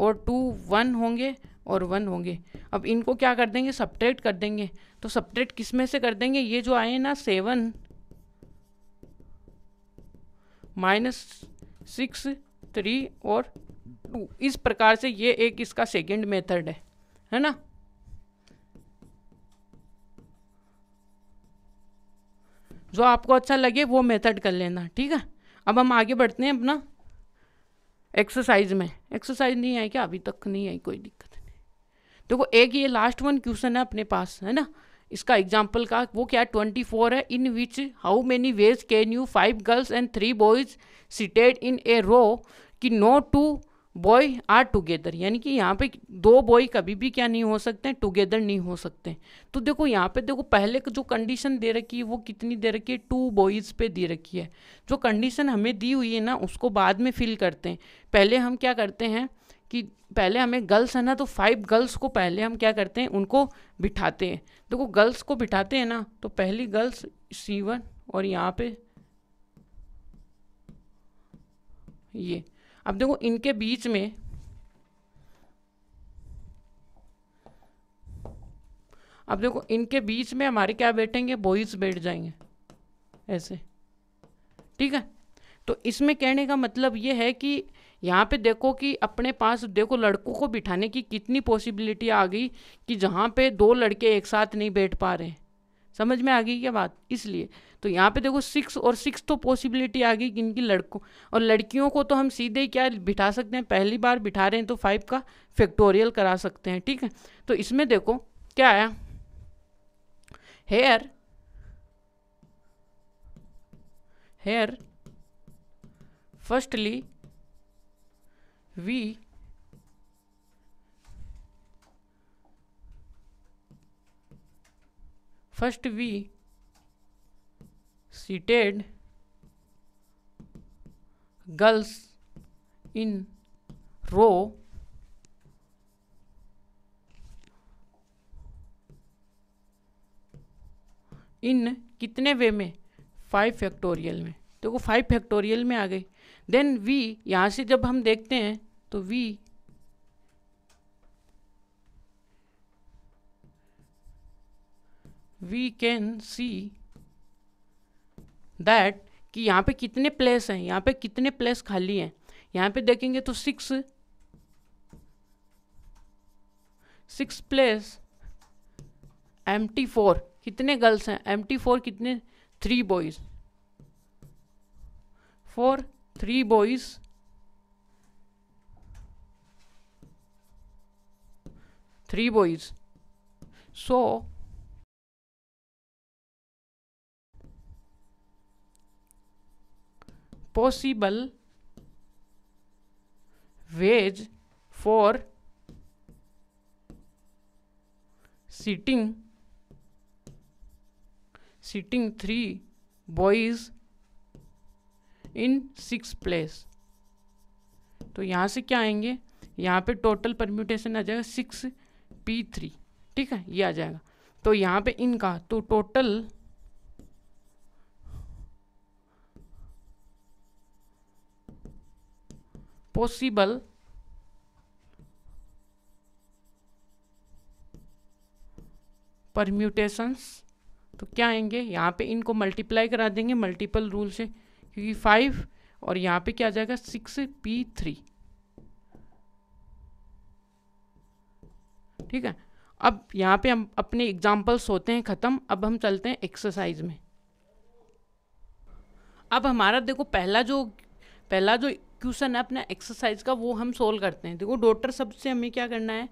और टू वन होंगे और वन होंगे अब इनको क्या कर देंगे सपरेट कर देंगे तो सब्ट्रैक्ट किस में से कर देंगे ये जो आए ना सेवन माइनस सिक्स थ्री और टू इस प्रकार से ये एक इसका सेकेंड मेथड है है ना जो आपको अच्छा लगे वो मेथड कर लेना ठीक है अब हम आगे बढ़ते हैं अपना एक्सरसाइज में एक्सरसाइज नहीं आई क्या अभी तक नहीं आई कोई दिक्कत नहीं देखो एक ये लास्ट वन क्वेश्चन है अपने पास है ना इसका एग्जाम्पल का वो क्या ट्वेंटी फोर है in which how many ways can you five girls and three boys seated in a row कि no two boy are together यानी कि यहाँ पे दो बॉय कभी भी क्या नहीं हो सकते हैं टुगेदर नहीं हो सकते हैं तो देखो यहाँ पे देखो पहले जो कंडीशन दे रखी है वो कितनी दे रखी है टू बॉयज़ पे दे रखी है जो कंडीशन हमें दी हुई है ना उसको बाद में फिल करते हैं पहले हम क्या करते हैं कि पहले हमें गर्ल्स है ना तो फाइव गर्ल्स को पहले हम क्या करते हैं उनको बिठाते हैं देखो गर्ल्स को बिठाते हैं ना तो पहली गर्ल्स सी और यहाँ पे ये अब देखो इनके बीच में अब देखो इनके बीच में हमारे क्या बैठेंगे बॉयज़ बैठ जाएंगे ऐसे ठीक है तो इसमें कहने का मतलब ये है कि यहाँ पे देखो कि अपने पास देखो लड़कों को बिठाने की कितनी पॉसिबिलिटी आ गई कि जहाँ पे दो लड़के एक साथ नहीं बैठ पा रहे समझ में आ गई क्या बात इसलिए तो यहाँ पे देखो सिक्स और सिक्स तो पॉसिबिलिटी आ गई इनकी लड़कों और लड़कियों को तो हम सीधे क्या बिठा सकते हैं पहली बार बिठा रहे हैं तो फाइव का फैक्टोरियल करा सकते हैं ठीक है तो इसमें देखो क्या आया here here firstly we first we seated girls in row इन कितने वे में फाइव फैक्टोरियल में देखो फाइव फैक्टोरियल में आ गई देन वी यहाँ से जब हम देखते हैं तो we we can see that कि यहाँ पे कितने प्लेस हैं यहाँ पे कितने प्लेस खाली हैं यहाँ पे देखेंगे तो six six place empty four कितने गर्ल्स हैं एम टी फोर कितने three boys four three boys three boys so possible wage for sitting sitting three boys in six place तो यहाँ से क्या आएंगे यहाँ पे टोटल परम्यूटेशन आ जाएगा सिक्स पी थ्री ठीक है ये आ जाएगा तो यहाँ पे इनका तो टोटल पॉसिबल परम्यूटेशंस तो क्या आएंगे यहाँ पे इनको मल्टीप्लाई करा देंगे मल्टीपल रूल से क्योंकि फाइव और यहाँ पे क्या आ जाएगा सिक्स पी थ्री ठीक है अब यहाँ पे हम अपने एग्जाम्पल्स होते हैं ख़त्म अब हम चलते हैं एक्सरसाइज में अब हमारा देखो पहला जो पहला जो क्वेश्चन है अपना एक्सरसाइज का वो हम सोल्व करते हैं देखो डॉक्टर सबसे हमें क्या करना है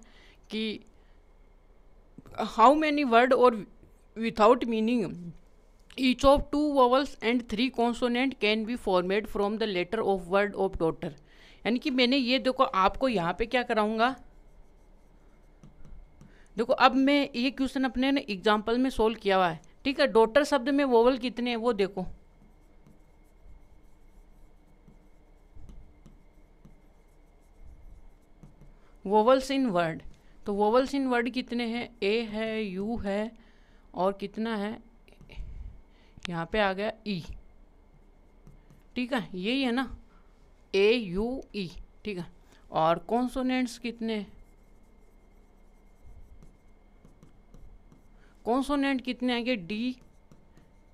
कि हाउ मैनी वर्ड और without meaning each of two vowels and three consonant can be formed from the letter of word of daughter यानी कि मैंने ये देखो आपको यहाँ पे क्या कराऊंगा देखो अब मैं ये क्वेश्चन अपने एग्जाम्पल में सोल्व किया हुआ है ठीक है डॉटर शब्द में वोवल कितने हैं वो देखो वोवल्स इन वर्ड तो वोवल्स इन वर्ड कितने हैं ए है यू है और कितना है यहाँ पे आ गया ई e. ठीक है यही है ना ए यू ई ठीक है और कॉन्सोनेंट्स कितने कॉन्सोनेंट कितने आएंगे D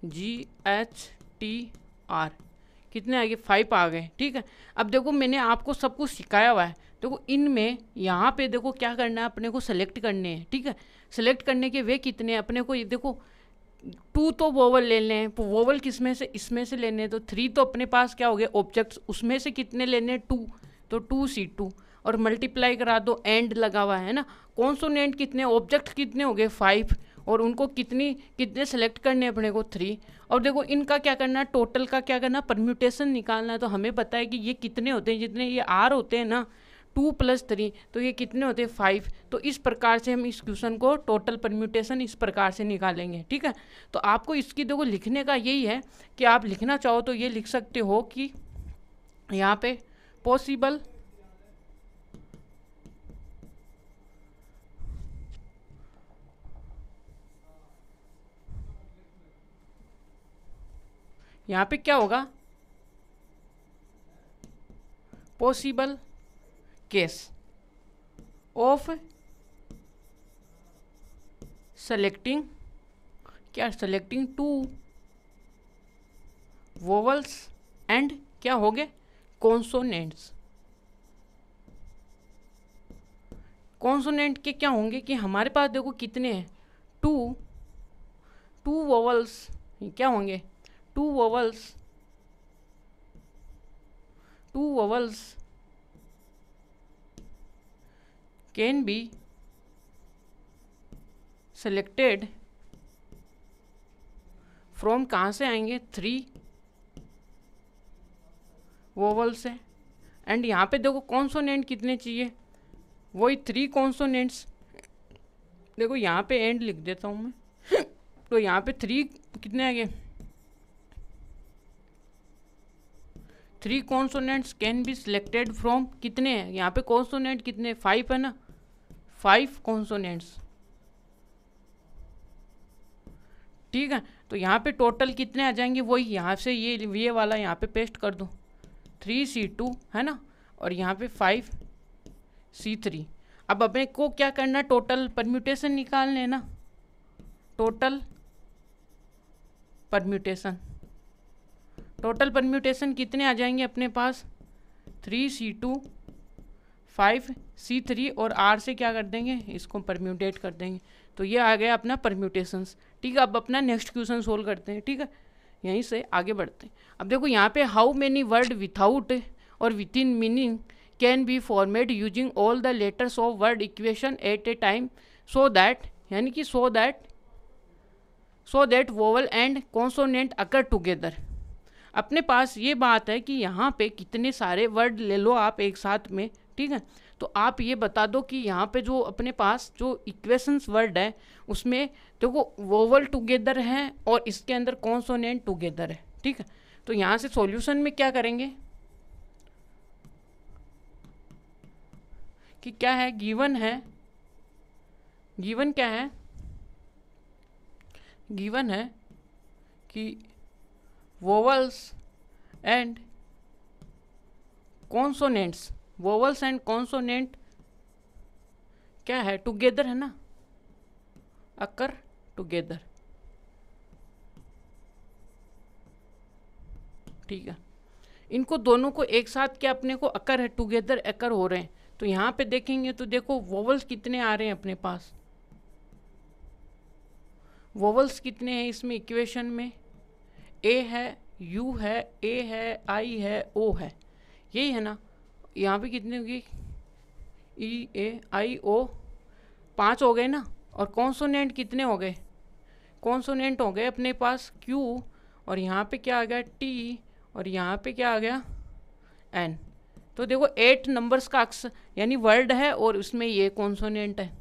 G H T R कितने आ गए फाइव आ गए ठीक है अब देखो मैंने आपको सब कुछ सिखाया हुआ है देखो इनमें यहाँ पे देखो क्या करना है अपने को सेलेक्ट करने हैं ठीक है सेलेक्ट करने के वे कितने हैं अपने को ये देखो टू तो वोवल लेने हैं वोवल तो किस में से इसमें से लेने हैं तो थ्री तो अपने पास क्या हो गया ऑब्जेक्ट्स उसमें से कितने लेने हैं टू तो टू सी टू और मल्टीप्लाई करा दो एंड लगा हुआ है ना कॉन्सोनेंट कितने ऑब्जेक्ट कितने हो गए फाइव और उनको कितनी कितने सेलेक्ट करने अपने को थ्री और देखो इनका क्या करना है टोटल का क्या करना परम्यूटेशन निकालना है तो हमें पता है कि ये कितने होते हैं जितने ये आर होते हैं ना टू प्लस थ्री तो ये कितने होते हैं फाइव तो इस प्रकार से हम इस क्वेश्चन को टोटल परम्यूटेशन इस प्रकार से निकालेंगे ठीक है तो आपको इसकी देखो लिखने का यही है कि आप लिखना चाहो तो ये लिख सकते हो कि यहाँ पे पॉसिबल यहाँ पे क्या होगा पॉसिबल केस ऑफ सेलेक्टिंग क्या सेलेक्टिंग टू वोवल्स एंड क्या हो गए कॉन्सोनेंट्स कॉन्सोनेंट के क्या होंगे कि हमारे पास देखो कितने हैं टू टू वोवल्स क्या होंगे two vowels two vowels can be selected from कहाँ से आएंगे थ्री वोवल्स है एंड यहाँ पे देखो कॉन्सोनेंट कितने चाहिए वही थ्री कॉन्सोनेंट्स देखो यहाँ पे एंड लिख देता हूँ मैं तो यहाँ पे थ्री कितने आ गए three consonants can be selected from कितने हैं यहाँ पे कॉन्सोनेंट कितने फाइव है ना फाइव कॉन्सोनेंट्स ठीक है तो यहाँ पे टोटल कितने आ जाएंगे वही यहाँ से ये ये वाला यहाँ पे पेस्ट कर दूँ थ्री सी टू है ना और यहाँ पे फाइव सी थ्री अब अपने को क्या करना टोटल परम्यूटेशन निकाल लेना टोटल परम्यूटेशन टोटल परम्यूटेशन कितने आ जाएंगे अपने पास three C two five C three और आर से क्या कर देंगे इसको परम्यूटेट कर देंगे तो ये आ गया अपना परम्यूटेशंस ठीक है अब अपना नेक्स्ट क्वेश्चन सोल्व करते हैं ठीक है यहीं से आगे बढ़ते हैं अब देखो यहाँ पे हाउ मेनी वर्ड विथआउट और with in meaning can be format using all the letters of word equation at a time so that यानी कि so that so that vowel and consonant occur together अपने पास ये बात है कि यहाँ पे कितने सारे वर्ड ले लो आप एक साथ में ठीक है तो आप ये बता दो कि यहाँ पे जो अपने पास जो इक्वेशंस वर्ड है उसमें देखो तो वोवल टुगेदर हैं और इसके अंदर कॉन्सोनेंट टुगेदर है ठीक है तो यहाँ से सॉल्यूशन में क्या करेंगे कि क्या है गिवन है गिवन क्या है गिवन है कि vowels and consonants vowels and consonant क्या है together है ना अकर together ठीक है इनको दोनों को एक साथ क्या अपने को अकर है टुगेदर अकर हो रहे हैं तो यहाँ पे देखेंगे तो देखो वोवल्स कितने आ रहे हैं अपने पास वोवल्स कितने हैं इसमें इक्वेशन में ए है यू है ए है आई है ओ है यही है ना यहाँ पे कितने होगी ई ए आई ओ पाँच हो गए ना और कॉन्सोनेंट कितने हो गए कॉन्सोनेंट हो गए अपने पास क्यू और यहाँ पे क्या आ गया टी और यहाँ पे क्या आ गया एन तो देखो एट नंबर्स का अक्स यानी वर्ड है और उसमें ये कॉन्सोनेंट है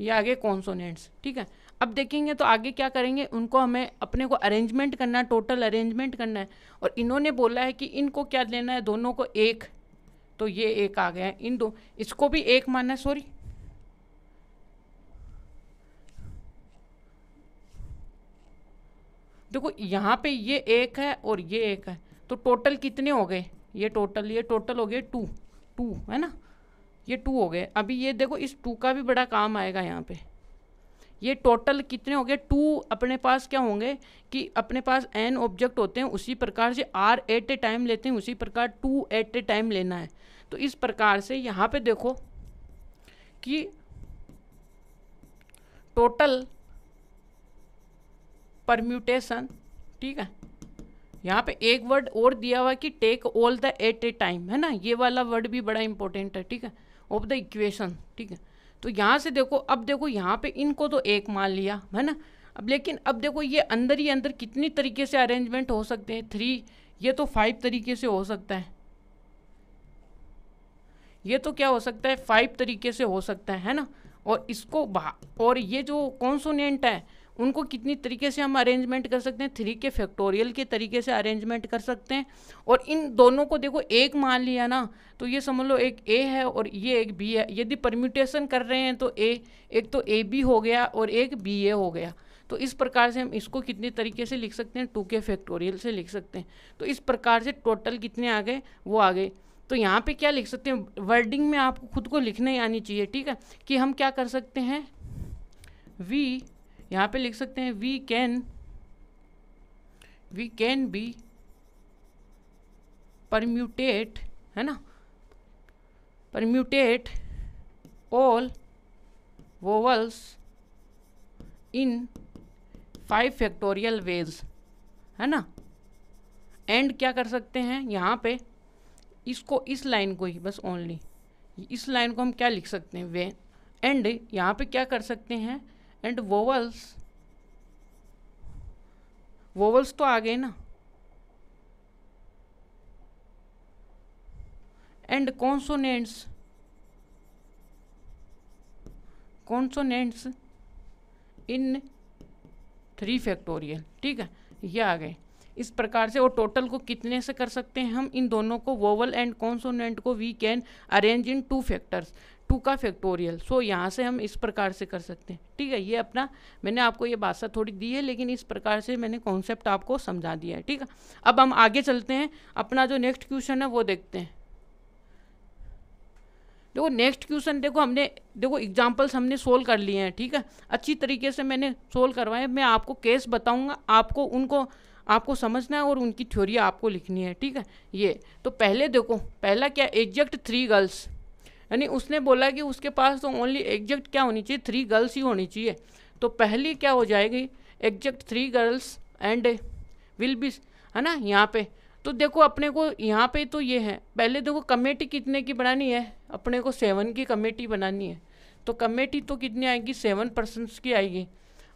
ये आगे कॉन्सोनेंट्स ठीक है अब देखेंगे तो आगे क्या करेंगे उनको हमें अपने को अरेंजमेंट करना है टोटल अरेंजमेंट करना है और इन्होंने बोला है कि इनको क्या लेना है दोनों को एक तो ये एक आ गया है इन दो इसको भी एक मानना है सॉरी देखो यहाँ पे ये एक है और ये एक है तो टोटल कितने हो गए ये टोटल ये टोटल हो गए टू टू है ना ये टू हो गए अभी ये देखो इस टू का भी बड़ा काम आएगा यहाँ पे ये टोटल कितने हो गए टू अपने पास क्या होंगे कि अपने पास एन ऑब्जेक्ट होते हैं उसी प्रकार से आर एट ए टाइम लेते हैं उसी प्रकार टू एट ए टाइम लेना है तो इस प्रकार से यहाँ पे देखो कि टोटल परम्यूटेशन ठीक है यहाँ पे एक वर्ड और दिया हुआ कि take all the at a time है ना ये वाला वर्ड भी बड़ा इंपॉर्टेंट है ठीक है ऑफ द इक्वेशन ठीक है तो यहाँ से देखो अब देखो यहाँ पे इनको तो एक मान लिया है ना अब लेकिन अब देखो ये अंदर ही अंदर कितनी तरीके से अरेंजमेंट हो सकते हैं थ्री ये तो फाइव तरीके से हो सकता है ये तो क्या हो सकता है फाइव तरीके से हो सकता है है ना और इसको और ये जो कॉन्सोनेंट है उनको कितनी तरीके से हम अरेंजमेंट कर सकते हैं थ्री के फैक्टोरियल के तरीके से अरेंजमेंट कर सकते हैं और इन दोनों को देखो एक मान लिया ना तो ये समझ लो एक ए है और ये एक बी है यदि परम्यूटेशन कर रहे हैं तो ए एक तो ए बी हो गया और एक बी ए हो गया तो इस प्रकार से हम इसको कितने तरीके से लिख सकते हैं टू के फैक्टोरियल से लिख सकते हैं तो इस प्रकार से टोटल कितने आ गए वो आ गए तो यहाँ पे क्या लिख सकते हैं वर्डिंग में आपको खुद को लिखने आनी चाहिए ठीक है कि हम क्या कर सकते हैं वी यहाँ पे लिख सकते हैं we can we can be permutate है ना permutate all vowels in five factorial ways है ना एंड क्या कर सकते हैं यहाँ पे इसको इस लाइन को ही बस ओनली इस लाइन को हम क्या लिख सकते हैं वे एंड यहाँ पे क्या कर सकते हैं एंड वोवल्स वोवल्स तो आ गए ना and consonants consonants in three factorial ठीक है ये आ गए इस प्रकार से और टोटल को कितने से कर सकते हैं हम इन दोनों को वोवल एंड कॉन्सोनेंट को we can arrange in two factors two का फैक्टोरियल सो यहाँ से हम इस प्रकार से कर सकते हैं ठीक है ये अपना मैंने आपको ये बादशाह थोड़ी दी है लेकिन इस प्रकार से मैंने कॉन्सेप्ट आपको समझा दिया है ठीक है अब हम आगे चलते हैं अपना जो नेक्स्ट क्वेश्चन है वो देखते हैं देखो नेक्स्ट क्वेश्चन देखो हमने देखो एग्जाम्पल्स हमने सोल्व कर लिए हैं ठीक है अच्छी तरीके से मैंने सोल्व करवाए मैं आपको केस बताऊंगा आपको उनको आपको समझना है और उनकी थ्योरी आपको लिखनी है ठीक है ये तो पहले देखो पहला क्या एग्जैक्ट थ्री गर्ल्स यानी उसने बोला कि उसके पास तो ओनली एग्जैक्ट क्या होनी चाहिए थ्री गर्ल्स ही होनी चाहिए तो पहली क्या हो जाएगी exact three girls and will be है ना यहाँ पे तो देखो अपने को यहाँ पे तो ये है पहले देखो कमेटी कितने की बनानी है अपने को सेवन की कमेटी बनानी है तो कमेटी तो कितनी आएगी सेवन पर्सनस की आएगी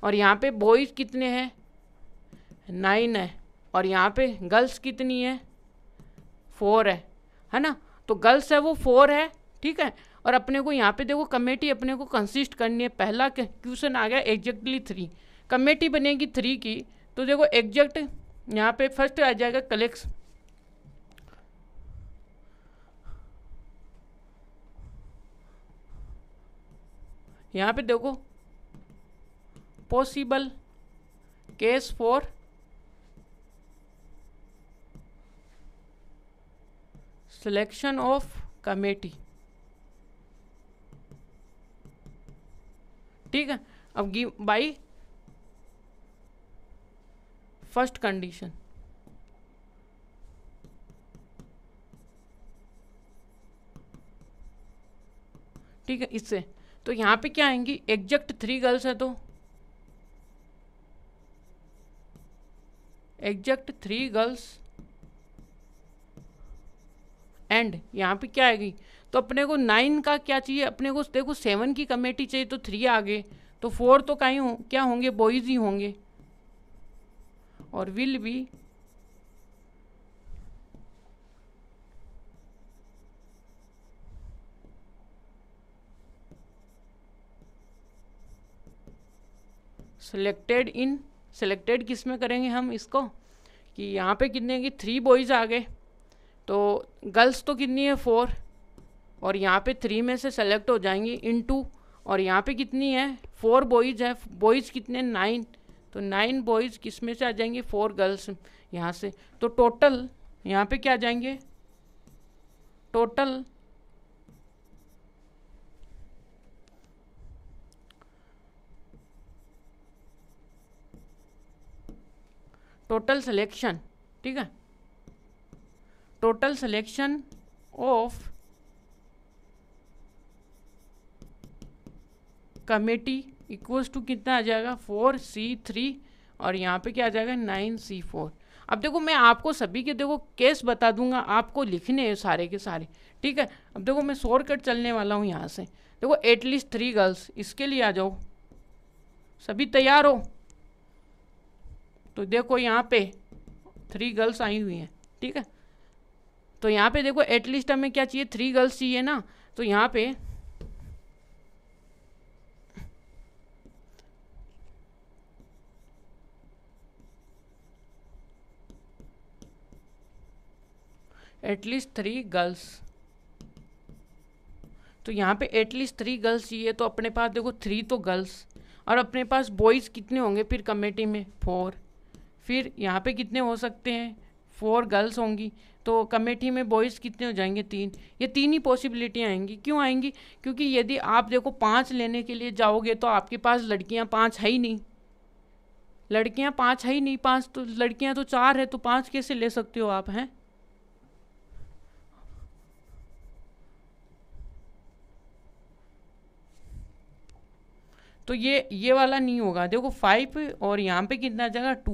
और यहाँ पे बॉयज़ कितने हैं नाइन है और यहाँ पे गर्ल्स कितनी है फोर है है ना तो गर्ल्स है वो फोर है ठीक है और अपने को यहाँ पे देखो कमेटी अपने को कंसिस्ट करनी है पहला क्वेश्चन आ गया एग्जैक्टली थ्री कमेटी बनेगी थ्री की तो देखो एग्जैक्ट यहाँ पे फर्स्ट आ जाएगा कलेक्स यहाँ पे देखो possible case for selection of committee ठीक है अब गिव बाई फर्स्ट कंडीशन ठीक है इससे तो यहाँ पे क्या आएंगी एग्जैक्ट थ्री गर्ल्स है तो एग्जैक्ट थ्री गर्ल्स एंड यहाँ पे क्या आएगी तो अपने को नाइन का क्या चाहिए अपने को देखो सेवन की कमेटी चाहिए तो थ्री आ गए तो फोर तो कहीं हो, क्या होंगे बॉयज़ ही होंगे और will be selected in selected किस में करेंगे हम इसको कि यहाँ पे कितने की थ्री बॉयज़ आ गए तो गर्ल्स तो कितनी है फोर और यहाँ पे थ्री में से सेलेक्ट हो जाएंगी इन टू और यहाँ पे कितनी है फोर बॉयज़ है बॉयज़ कितने नाइन तो नाइन बॉयज़ किस में से आ जाएंगे फोर गर्ल्स यहाँ से तो टोटल यहाँ पे क्या आ जाएंगे टोटल टोटल सिलेक्शन ठीक है total selection of committee equals to कितना आ जाएगा फोर सी थ्री और यहाँ पे क्या आ जाएगा नाइन सी फोर अब देखो मैं आपको सभी के देखो केस बता दूंगा आपको लिखने हैं सारे के सारे ठीक है अब देखो मैं शोर कट चलने वाला हूँ यहाँ से देखो एटलीस्ट थ्री गर्ल्स इसके लिए आ जाओ सभी तैयार हो तो देखो यहाँ पे थ्री गर्ल्स आई हुई हैं ठीक है तो यहाँ पे देखो एटलीस्ट हमें क्या चाहिए थ्री गर्ल्स चाहिए ना तो यहाँ पे एटलीस्ट थ्री गर्ल्स तो यहाँ पे एटलीस्ट थ्री गर्ल्स चाहिए तो अपने पास देखो थ्री तो गर्ल्स और अपने पास बॉयज़ कितने होंगे फिर कमेटी में फोर फिर यहाँ पे कितने हो सकते हैं फोर गर्ल्स होंगी तो कमेटी में बॉयज़ कितने हो जाएंगे तीन ये तीन ही पॉसिबिलिटी आएंगी क्यों आएंगी क्योंकि यदि आप देखो पाँच लेने के लिए जाओगे तो आपके पास लड़कियाँ पाँच है ही नहीं लड़कियाँ पाँच है ही नहीं पाँच तो लड़कियाँ तो चार है तो पाँच कैसे ले सकते हो आप हैं तो ये ये वाला नहीं होगा देखो फाइव और यहाँ पे कितना जाएगा टू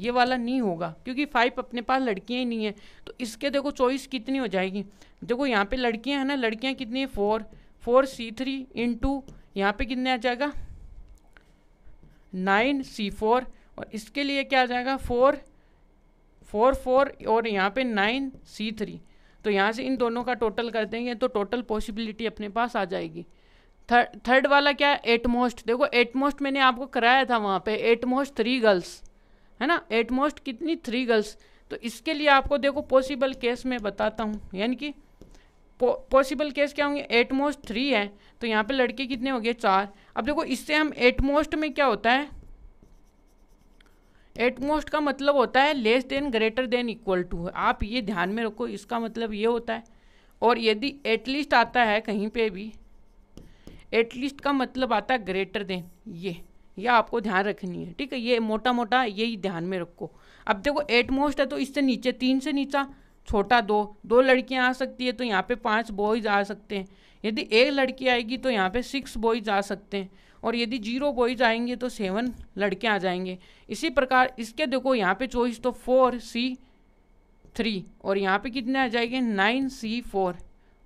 ये वाला नहीं होगा क्योंकि फाइव अपने पास लड़कियाँ ही नहीं हैं तो इसके देखो चॉइस कितनी हो जाएगी देखो यहाँ पे लड़कियाँ हैं ना लड़कियाँ कितनी है four four C three into यहाँ पर कितने आ जाएगा नाइन सी फोर और इसके लिए क्या आ जाएगा फोर फोर फोर और यहाँ पे नाइन सी थ्री तो यहाँ से इन दोनों का टोटल कर देंगे तो टोटल पॉसिबिलिटी अपने पास आ जाएगी थर्ड थर्ड वाला क्या है एट मोस्ट देखो एट मोस्ट मैंने आपको कराया था वहाँ पे एट मोस्ट थ्री गर्ल्स है ना एट मोस्ट कितनी थ्री गर्ल्स तो इसके लिए आपको देखो पॉसिबल केस में बताता हूँ यानी कि पॉसिबल केस क्या होंगे एट मोस्ट थ्री है तो यहाँ पे लड़के कितने हो गए चार अब देखो इससे हम एट मोस्ट में क्या होता है एट मोस्ट का मतलब होता है less than greater than equal to आप ये ध्यान में रखो इसका मतलब ये होता है और यदि एटलीस्ट आता है कहीं पे भी एटलीस्ट का मतलब आता है ग्रेटर देन ये यह आपको ध्यान रखनी है ठीक है ये मोटा मोटा यही ध्यान में रखो अब देखो एट मोस्ट है तो इससे नीचे तीन से नीचा छोटा दो दो लड़कियां आ सकती है तो यहाँ पे पांच बॉयज़ आ सकते हैं यदि एक लड़की आएगी तो यहाँ पे सिक्स बॉयज़ आ सकते हैं और यदि जीरो बॉयज़ आएंगे तो सेवन लड़के आ जाएंगे इसी प्रकार इसके देखो यहाँ पे चॉइस तो फोर सी थ्री और यहाँ पे कितने आ जाएंगे नाइन सी फोर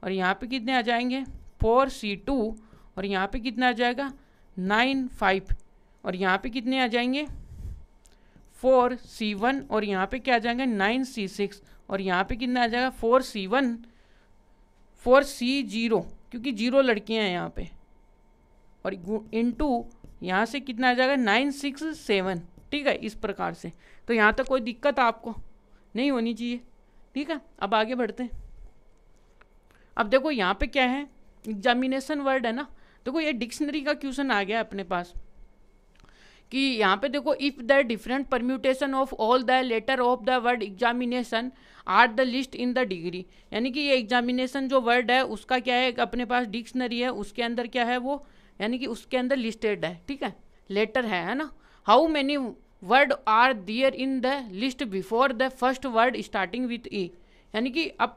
और यहाँ पे कितने आ जाएंगे फोर सी टू और यहाँ पे कितना आ जाएगा नाइन फाइव और यहाँ पे कितने आ जाएंगे फोर सी वन और यहाँ पे क्या आ जाएगा नाइन सी सिक्स और यहाँ पे कितना आ जाएगा four C one four C zero क्योंकि जीरो लड़कियाँ हैं यहाँ पे और इन टू यहाँ से कितना आ जाएगा नाइन सिक्स सेवन ठीक है इस प्रकार से तो यहाँ तक कोई दिक्कत आपको नहीं होनी चाहिए ठीक है अब आगे बढ़ते हैं अब देखो यहाँ पे क्या है एग्जामिनेशन वर्ड है ना देखो ये डिक्शनरी का क्वेश्चन आ गया अपने पास कि यहाँ पे देखो if the different permutation of all the letter of the word examination are the list in the degree यानी कि ये एग्जामिनेशन जो वर्ड है उसका क्या है अपने पास डिक्शनरी है उसके अंदर क्या है वो यानी कि उसके अंदर लिस्टेड है ठीक है लेटर है है ना how many word are there in the list before the first word starting with E यानी कि अब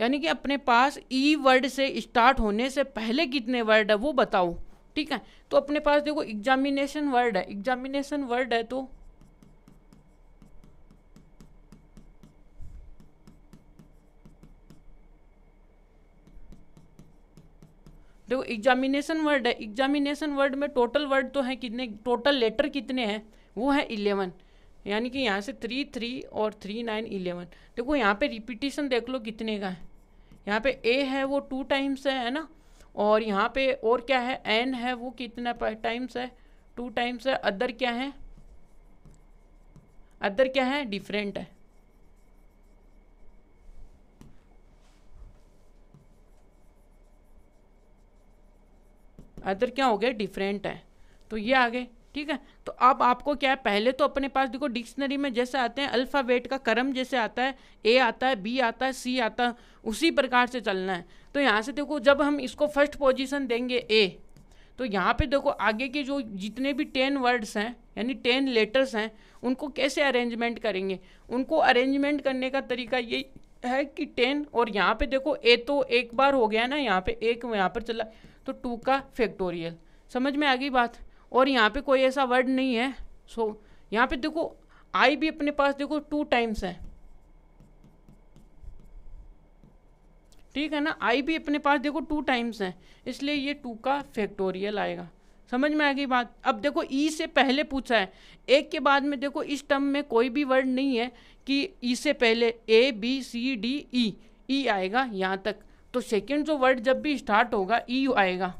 यानी कि अपने पास ई e वर्ड से स्टार्ट होने से पहले कितने वर्ड है वो बताओ ठीक है तो अपने पास देखो एग्जामिनेशन वर्ड है एग्जामिनेशन वर्ड है तो देखो एग्जामिनेशन वर्ड है एग्जामिनेशन वर्ड में टोटल वर्ड तो है कितने टोटल लेटर कितने हैं वो है इलेवन यानी कि यहाँ से थ्री थ्री और थ्री नाइन इलेवन देखो यहाँ पे रिपीटिशन देख लो कितने का है यहाँ पे ए है वो टू टाइम्स है है ना और यहाँ पे और क्या है एन है वो कितना टाइम्स है टू टाइम्स है अदर क्या है अदर क्या है डिफरेंट है अदर क्या हो गया डिफरेंट है तो ये आ गए ठीक है तो अब आपको क्या है पहले तो अपने पास देखो डिक्शनरी में जैसे आते हैं अल्फ़ावेट का क्रम जैसे आता है ए आता है बी आता है सी आता है उसी प्रकार से चलना है तो यहाँ से देखो जब हम इसको फर्स्ट पोजीशन देंगे ए तो यहाँ पे देखो आगे के जो जितने भी टेन वर्ड्स हैं यानी टेन लेटर्स हैं उनको कैसे अरेंजमेंट करेंगे उनको अरेंजमेंट करने का तरीका ये है कि टेन और यहाँ पे देखो ए तो एक बार हो गया ना यहाँ पे एक यहाँ पर चला तो टू का फैक्टोरियल समझ में आ गई बात और यहाँ पे कोई ऐसा वर्ड नहीं है सो so, यहाँ पे देखो आई भी अपने पास देखो टू टाइम्स है ठीक है ना आई भी अपने पास देखो टू टाइम्स है इसलिए ये टू का फैक्टोरियल आएगा समझ में आ गई बात अब देखो ई e से पहले पूछा है एक के बाद में देखो इस टर्म में कोई भी वर्ड नहीं है कि ई e से पहले ए बी सी डी ई ई आएगा यहाँ तक तो सेकेंड जो वर्ड जब भी स्टार्ट होगा ई e आएगा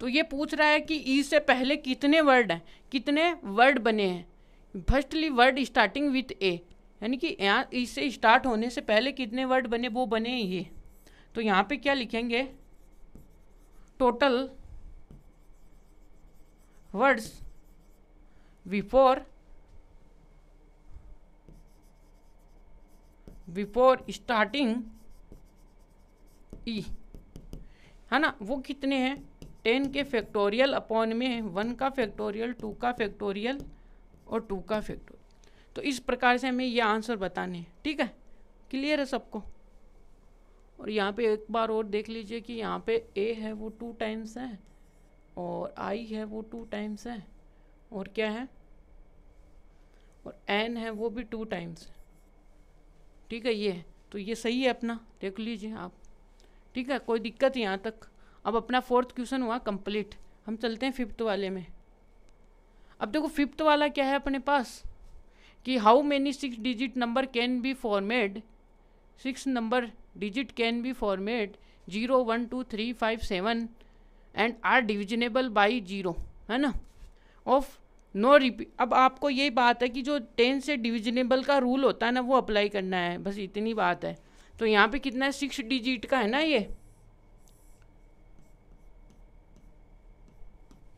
तो ये पूछ रहा है कि ई e से पहले कितने वर्ड हैं कितने वर्ड बने हैं firstly word starting with A यानी कि यहाँ इससे e स्टार्ट होने से पहले कितने वर्ड बने वो बने ये तो यहाँ पे क्या लिखेंगे total words before before starting E है ना वो कितने हैं टेन के फैक्टोरियल अपॉन में वन का फैक्टोरियल टू का फैक्टोरियल और टू का फैक्टोरियल तो इस प्रकार से हमें ये आंसर बताने हैं ठीक है क्लियर है सबको और यहाँ पे एक बार और देख लीजिए कि यहाँ पे ए है वो टू टाइम्स है और आई है वो टू टाइम्स है और क्या है और एन है वो भी टू टाइम्स है ठीक है ये तो ये सही है अपना देख लीजिए आप ठीक है कोई दिक्कत यहाँ तक अब अपना फोर्थ क्वेश्चन हुआ कंप्लीट हम चलते हैं फिफ्थ वाले में अब देखो फिफ्थ वाला क्या है अपने पास कि how many six digit number can be formed six number digit can be formed zero one two three five seven and are divisible by zero है ना ऑफ नो रिपी अब आपको यही बात है कि जो टेन से डिविजनेबल का रूल होता है ना वो अप्लाई करना है बस इतनी बात है तो यहाँ पे कितना है सिक्स डिजिट का है ना ये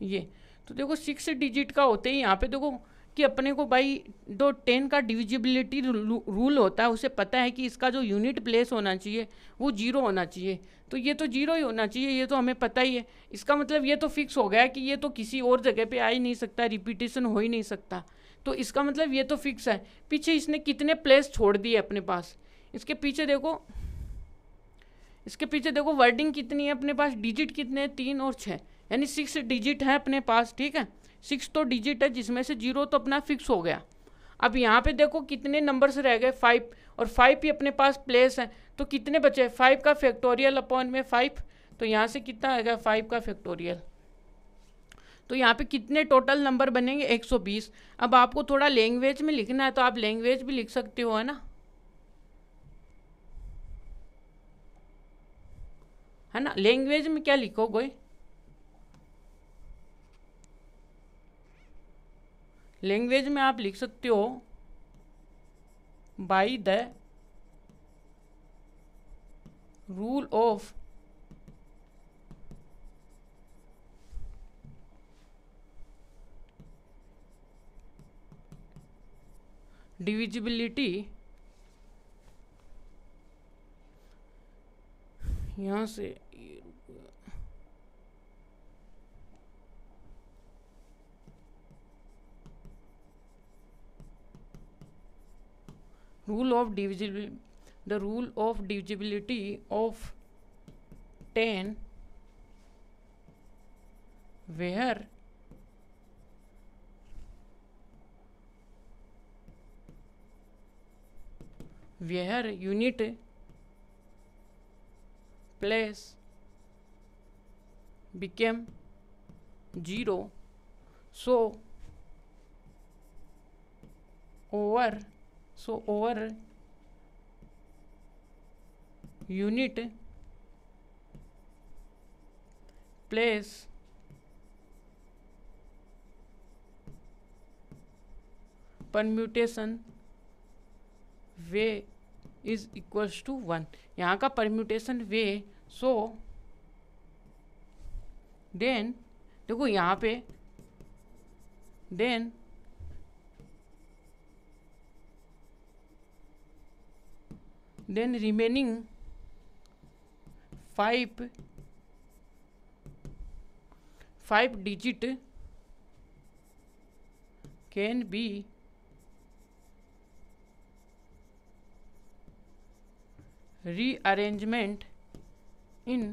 ये तो देखो सिक्स डिजिट का होते ही यहाँ पे देखो कि अपने को भाई दो टेन का डिविजिबिलिटी रूल होता है उसे पता है कि इसका जो यूनिट प्लेस होना चाहिए वो जीरो होना चाहिए तो ये तो जीरो ही होना चाहिए ये तो हमें पता ही है इसका मतलब ये तो फिक्स हो गया कि ये तो किसी और जगह पे आ ही नहीं सकता रिपीटेशन हो ही नहीं सकता तो इसका मतलब ये तो फिक्स है पीछे इसने कितने प्लेस छोड़ दिए अपने पास इसके पीछे देखो इसके पीछे देखो वर्डिंग कितनी है अपने पास डिजिट कितने हैं तीन और छः यानी सिक्स डिजिट है अपने पास ठीक है सिक्स तो डिजिट है जिसमें से जीरो तो अपना फिक्स हो गया अब यहाँ पे देखो कितने नंबर्स रह गए फाइव और फाइव ही अपने पास प्लेस है तो कितने बचे फाइव का फैक्टोरियल अपॉन में फाइव तो यहाँ से कितना आएगा फाइव का फैक्टोरियल तो यहाँ पे कितने टोटल नंबर बनेंगे 120 अब आपको थोड़ा लैंग्वेज में लिखना है तो आप लैंग्वेज भी लिख सकते हो है ना है ना लैंग्वेज में क्या लिखोगे लैंग्वेज में आप लिख सकते हो by the rule of divisibility यहाँ से rule of divisibility the rule of divisibility of 10 where where unit place became 0 so over so over unit place permutation way is equals to one यहाँ का permutation way so then देखो यहाँ पे then then remaining 5 5 digit can be rearrangement in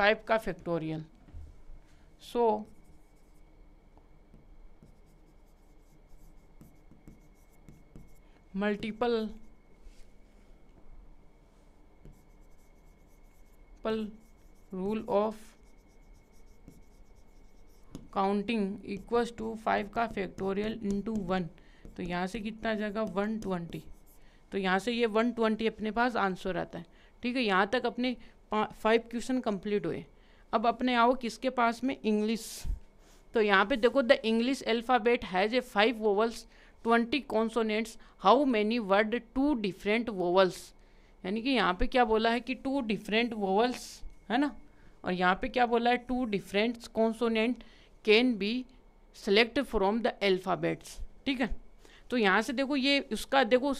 5 का factorial so multiple simple rule of counting equals to five का factorial into one तो यहाँ से कितना जाएगा वन ट्वेंटी तो यहाँ से ये वन ट्वेंटी अपने पास आंसर आता है ठीक है यहाँ तक अपने फाइव क्वेश्चन कंप्लीट हुए अब अपने आओ किसके पास में इंग्लिश तो यहाँ पे देखो the English alphabet has a five vowels twenty consonants how many word two different vowels यानी कि यहाँ पे क्या बोला है कि टू डिफरेंट वोवल्स है ना और यहाँ पे क्या बोला है two different consonant can be select from the alphabets ठीक है तो यहाँ से देखो ये उसका देखो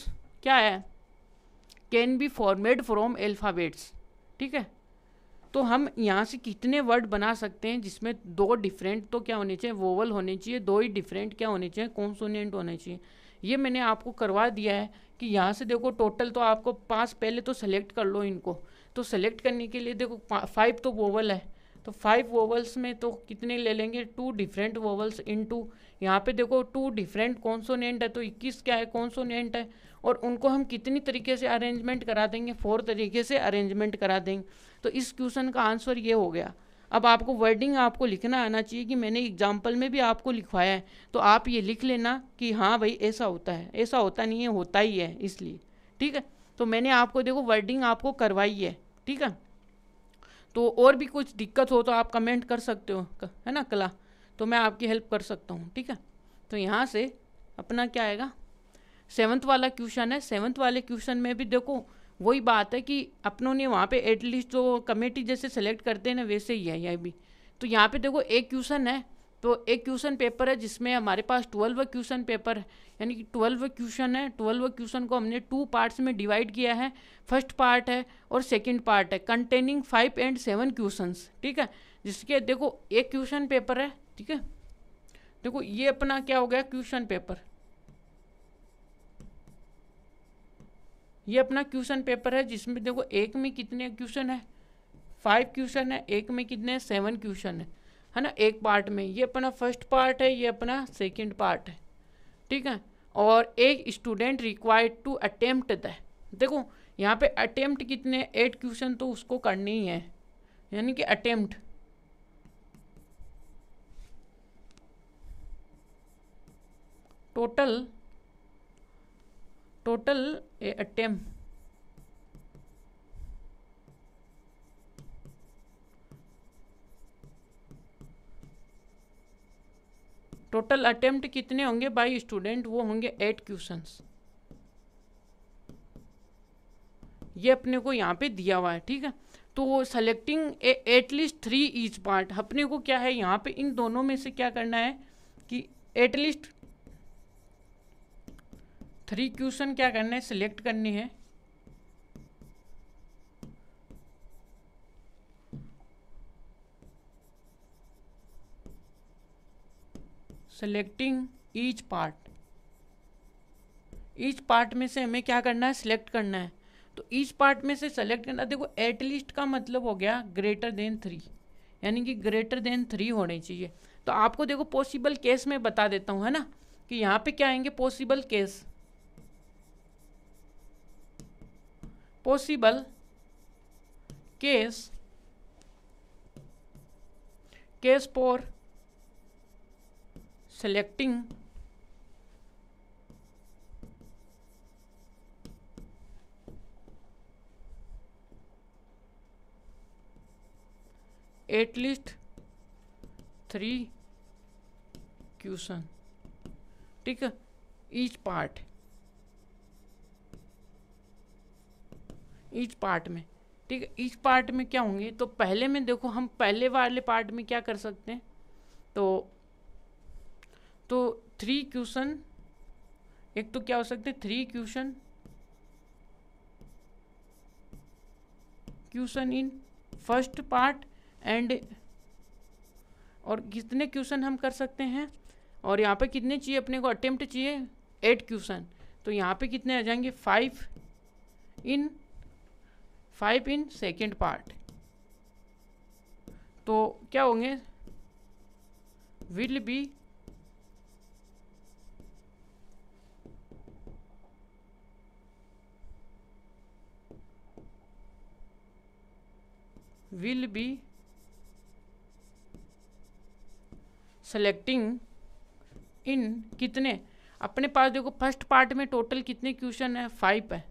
क्या है can be formed from alphabets ठीक है तो हम यहाँ से कितने वर्ड बना सकते हैं जिसमें दो डिफरेंट तो क्या होने चाहिए वोवल होने चाहिए दो ही डिफरेंट क्या होने चाहिए कॉन्सोनेंट होने चाहिए ये मैंने आपको करवा दिया है कि यहाँ से देखो टोटल तो आपको पाँच पहले तो सेलेक्ट कर लो इनको तो सेलेक्ट करने के लिए देखो फाइव तो वोवल है तो फाइव वोवल्स में तो कितने ले लेंगे two different vowels into यहाँ पर देखो टू डिफरेंट कॉन्सोनेंट है तो इक्कीस क्या है कॉन्सोनेंट है और उनको हम कितनी तरीके से अरेंजमेंट करा देंगे फोर तरीके से अरेंजमेंट करा देंगे तो इस क्वेश्चन का आंसर ये हो गया अब आपको वर्डिंग आपको लिखना आना चाहिए कि मैंने एग्जाम्पल में भी आपको लिखवाया है तो आप ये लिख लेना कि हाँ भाई ऐसा होता है ऐसा होता नहीं है होता ही है इसलिए ठीक है तो मैंने आपको देखो वर्डिंग आपको करवाई है ठीक है तो और भी कुछ दिक्कत हो तो आप कमेंट कर सकते हो है ना कला तो मैं आपकी हेल्प कर सकता हूँ ठीक है तो यहाँ से अपना क्या आएगा सेवन्थ वाला क्वेश्चन है सेवन्थ वाले क्वेश्चन में भी देखो वही बात है कि अपनों ने वहाँ पे एटलीस्ट जो कमेटी जैसे सेलेक्ट करते हैं ना वैसे ही है यह भी तो यहाँ पे देखो एक क्वेश्चन है तो एक क्वेश्चन पेपर है जिसमें हमारे पास ट्वेल्व क्वेश्चन पेपर यानी कि ट्वेल्व क्वेश्चन है ट्वेल्व क्वेश्चन को हमने टू पार्ट्स में डिवाइड किया है फर्स्ट पार्ट है और सेकेंड पार्ट है containing five and seven question ठीक है जिसके देखो एक क्वेश्चन पेपर है ठीक है देखो ये अपना क्या हो गया क्वेश्चन पेपर ये अपना क्वेश्चन पेपर है जिसमें देखो एक में कितने क्वेश्चन है फाइव क्वेश्चन है एक में कितने सेवन क्वेश्चन है है ना एक पार्ट में ये अपना फर्स्ट पार्ट है ये अपना सेकंड पार्ट है ठीक है और एक स्टूडेंट रिक्वायर्ड टू अटेम्प्ट है देखो यहाँ पे अटेम्प्ट कितने एट क्वेश्चन तो उसको करने ही है यानी कि attempt total total a attempt total attempt कितने होंगे बाई स्टूडेंट वो होंगे एट क्वेश्चंस ये अपने को यहाँ पे दिया हुआ है ठीक है तो selecting at least three each part अपने को क्या है यहाँ पे इन दोनों में से क्या करना है कि एटलीस्ट थ्री क्वेश्चन क्या करना है सिलेक्ट करनी है selecting each part each part में से हमें क्या करना है सिलेक्ट करना है तो ईच पार्ट में से सेलेक्ट करना देखो एटलीस्ट का मतलब हो गया ग्रेटर देन थ्री यानी कि ग्रेटर देन थ्री होने चाहिए तो आपको देखो पॉसिबल केस में बता देता हूँ है ना कि यहाँ पे क्या आएंगे possible case possible case case for selecting at least three question ठीक है ईच पार्ट ईच पार्ट में ठीक है ईच पार्ट में क्या होंगे तो पहले में देखो हम पहले वाले पार्ट में क्या कर सकते हैं तो तो थ्री क्वेश्चन एक तो क्या हो सकते हैं three question question in first part and और कितने क्वेश्चन हम कर सकते हैं और यहाँ पे कितने चाहिए अपने को अटेम्प्ट चाहिए एट क्वेश्चन तो यहाँ पे कितने आ जाएंगे five in five in second part तो क्या होंगे will be will be selecting in कितने अपने पास देखो फर्स्ट पार्ट में टोटल कितने क्वेश्चन है फाइव है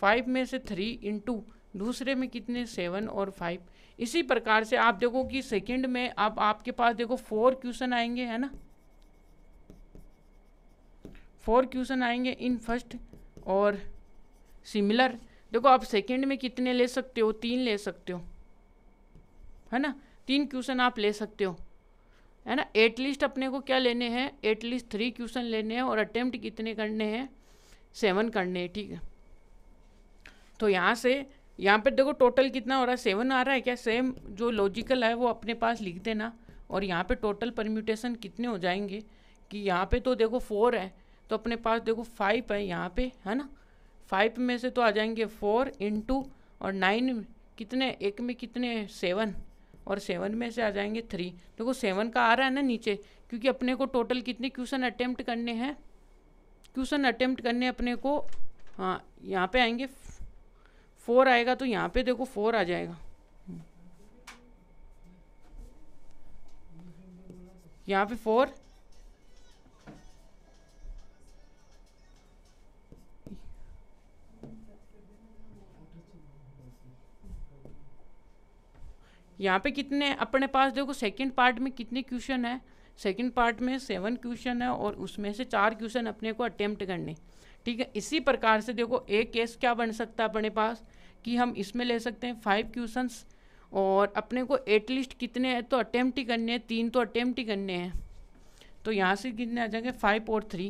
फाइव में से थ्री इंटू दूसरे में कितने सेवन और फाइव इसी प्रकार से आप देखो कि सेकंड में आप आपके पास देखो फोर क्वेश्चन आएंगे है ना फोर क्वेश्चन आएंगे इन फर्स्ट और सिमिलर देखो आप सेकंड में कितने ले सकते हो तीन ले सकते हो है ना तीन क्वेश्चन आप ले सकते हो है ना एटलीस्ट अपने को क्या लेने हैं एटलीस्ट थ्री क्वेश्चन लेने हैं और अटेम्प्ट कितने करने हैं सेवन करने हैं ठीक है तो यहाँ से यहाँ पे देखो टोटल कितना हो रहा है सेवन आ रहा है क्या सेम जो लॉजिकल है वो अपने पास लिख देना और यहाँ पे टोटल परम्यूटेशन कितने हो जाएंगे कि यहाँ पे तो देखो फोर है तो अपने पास देखो फाइव है यहाँ पे है ना फाइव में से तो आ जाएंगे फोर इंटू और नाइन कितने एक में कितने सेवन और सेवन में से आ जाएंगे थ्री देखो सेवन का आ रहा है ना नीचे क्योंकि अपने को टोटल कितने क्वेश्चन अटैम्प्ट करने हैं क्वेश्चन अटैम्प्ट करने अपने को हाँ यहाँ पे आएंगे फोर आएगा तो यहाँ पे देखो फोर आ जाएगा यहाँ पे फोर यहाँ पे कितने अपने पास देखो सेकंड पार्ट में कितने क्वेश्चन है सेकंड पार्ट में सेवन क्वेश्चन है और उसमें से चार क्वेश्चन अपने को अटेम्प्ट करने ठीक है इसी प्रकार से देखो एक केस क्या बन सकता है अपने पास कि हम इसमें ले सकते हैं फाइव क्वेश्चंस और अपने को एटलीस्ट कितने हैं तो अटैम्प्ट ही करने हैं तीन तो अटैम्प्ट ही करने हैं तो यहाँ से कितने आ जाएंगे फाइव और थ्री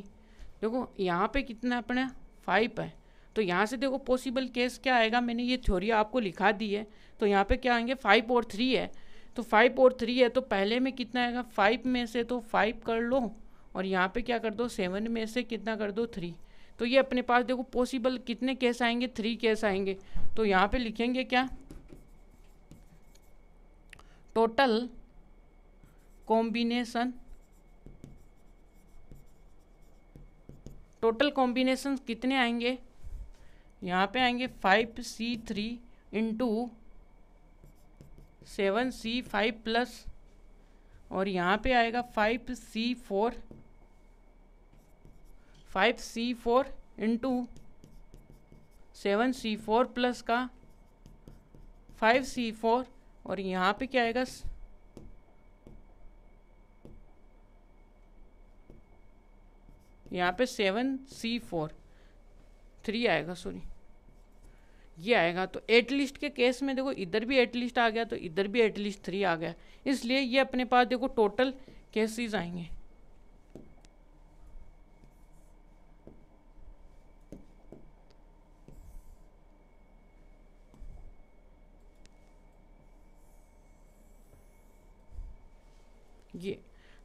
देखो यहाँ पे कितना अपना फाइव है तो यहाँ से देखो पॉसिबल केस क्या आएगा मैंने ये थ्योरी आपको लिखा दी है तो यहाँ पे क्या आएंगे फाइव और थ्री है तो फाइव और थ्री है तो पहले में कितना आएगा फाइव में से तो फाइव कर लो और यहाँ पर क्या कर दो सेवन में से कितना कर दो थ्री तो ये अपने पास देखो पॉसिबल कितने केस आएंगे थ्री केस आएंगे तो यहाँ पे लिखेंगे क्या टोटल कॉम्बिनेशन टोटल कॉम्बिनेशन कितने आएंगे यहाँ पे आएंगे five C three into seven C five plus और यहाँ पे आएगा five C four five C four into seven C four plus का फाइव सी फोर और यहाँ पे क्या आएगा यहाँ पे सेवन सी फोर थ्री आएगा सॉरी ये आएगा तो एट लिस्ट के केस में देखो इधर भी एट लिस्ट आ गया तो इधर भी एट लिस्ट थ्री आ गया इसलिए ये अपने पास देखो टोटल केसेस आएंगे ये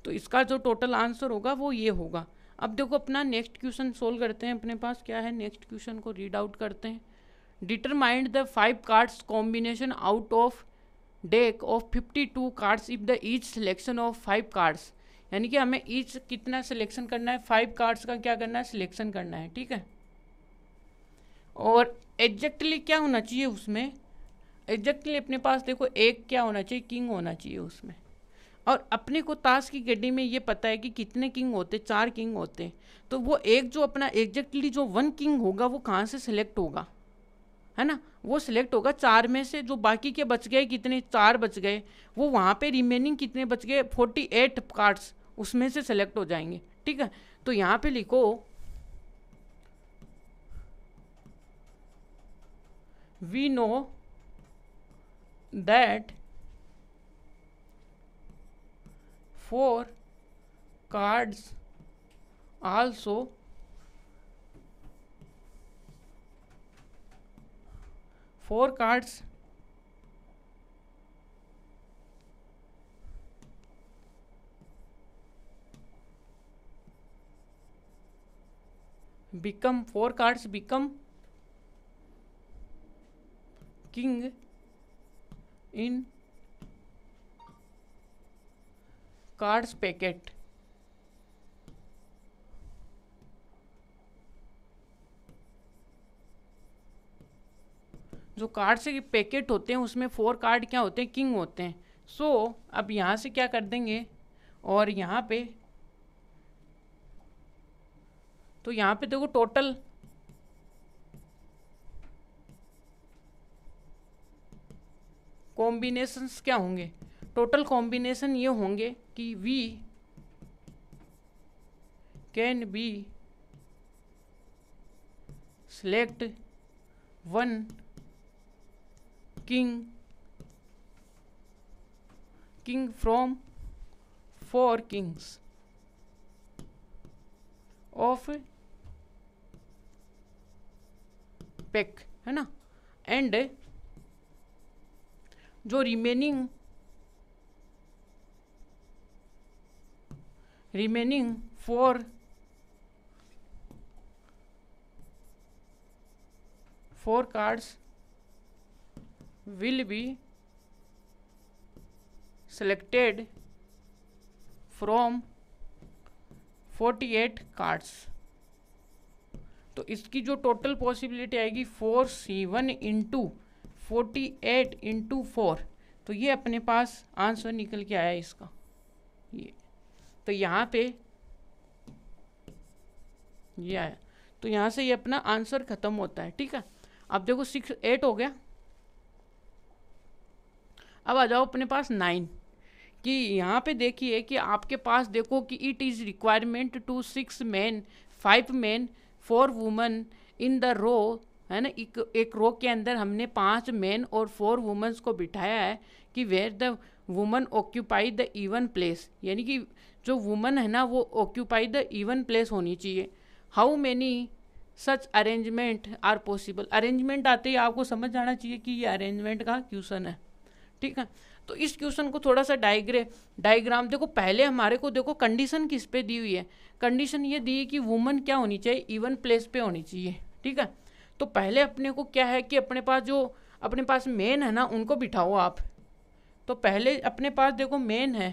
तो इसका जो टोटल आंसर होगा वो ये होगा अब देखो अपना नेक्स्ट क्वेश्चन सोल्व करते हैं अपने पास क्या है नेक्स्ट क्वेश्चन को रीड आउट करते हैं determined the five cards combination out of deck of fifty two cards if the each selection of five cards यानी कि हमें ईच कितना सिलेक्शन करना है फाइव कार्ड्स का क्या करना है सिलेक्शन करना है ठीक है और एग्जैक्टली क्या होना चाहिए उसमें एग्जैक्टली अपने पास देखो एक क्या होना चाहिए किंग होना चाहिए उसमें और अपने को ताश की गड्डी में ये पता है कि कितने किंग होते चार किंग होते तो वो एक जो अपना एग्जैक्टली जो वन किंग होगा वो कहाँ से सिलेक्ट होगा है ना वो सिलेक्ट होगा चार में से जो बाकी के बच गए कितने चार बच गए वो वहाँ पे रिमेनिंग कितने बच गए फोर्टी एट कार्ड्स उसमें से सिलेक्ट हो जाएंगे ठीक है तो यहाँ पे लिखो we know that four cards also four cards become four cards become king in cards packet जो कार्ड से पैकेट होते हैं उसमें फोर कार्ड क्या होते हैं किंग होते हैं सो so, अब यहाँ से क्या कर देंगे और यहाँ पे तो यहाँ पे देखो टोटल कॉम्बिनेशंस क्या होंगे टोटल कॉम्बिनेशन ये होंगे कि we can be select one king king from four kings of pack है ना एंड जो remaining remaining four four cards will be selected from 48 cards तो इसकी जो टोटल पॉसिबिलिटी आएगी four C one into forty eight into four तो ये अपने पास आंसर निकल के आया इसका ये तो यहाँ पे ये आया तो यहाँ से ये यह अपना आंसर ख़त्म होता है ठीक है अब देखो सिक्स एट हो गया अब आ जाओ अपने पास नाइन कि यहाँ पे देखिए कि आपके पास देखो कि it is requirement to six man five man four woman in the row है ना एक एक रो के अंदर हमने पांच मैन और फोर वुमन्स को बिठाया है कि where the woman occupy the even place यानी कि जो वुमन है ना वो ऑक्यूपाई द इवन प्लेस होनी चाहिए how many such arrangement are possible arrangement आते ही आपको समझ जाना चाहिए कि ये अरेंजमेंट का क्वेश्चन है ठीक है तो इस क्वेश्चन को थोड़ा सा डायग्रे डायग्राम देखो पहले हमारे को देखो कंडीशन किस पे दी हुई है कंडीशन ये दी है कि वुमन क्या होनी चाहिए इवन प्लेस पे होनी चाहिए ठीक है तो पहले अपने को क्या है कि अपने पास जो अपने पास मेन है ना उनको बिठाओ आप तो पहले अपने पास देखो मेन है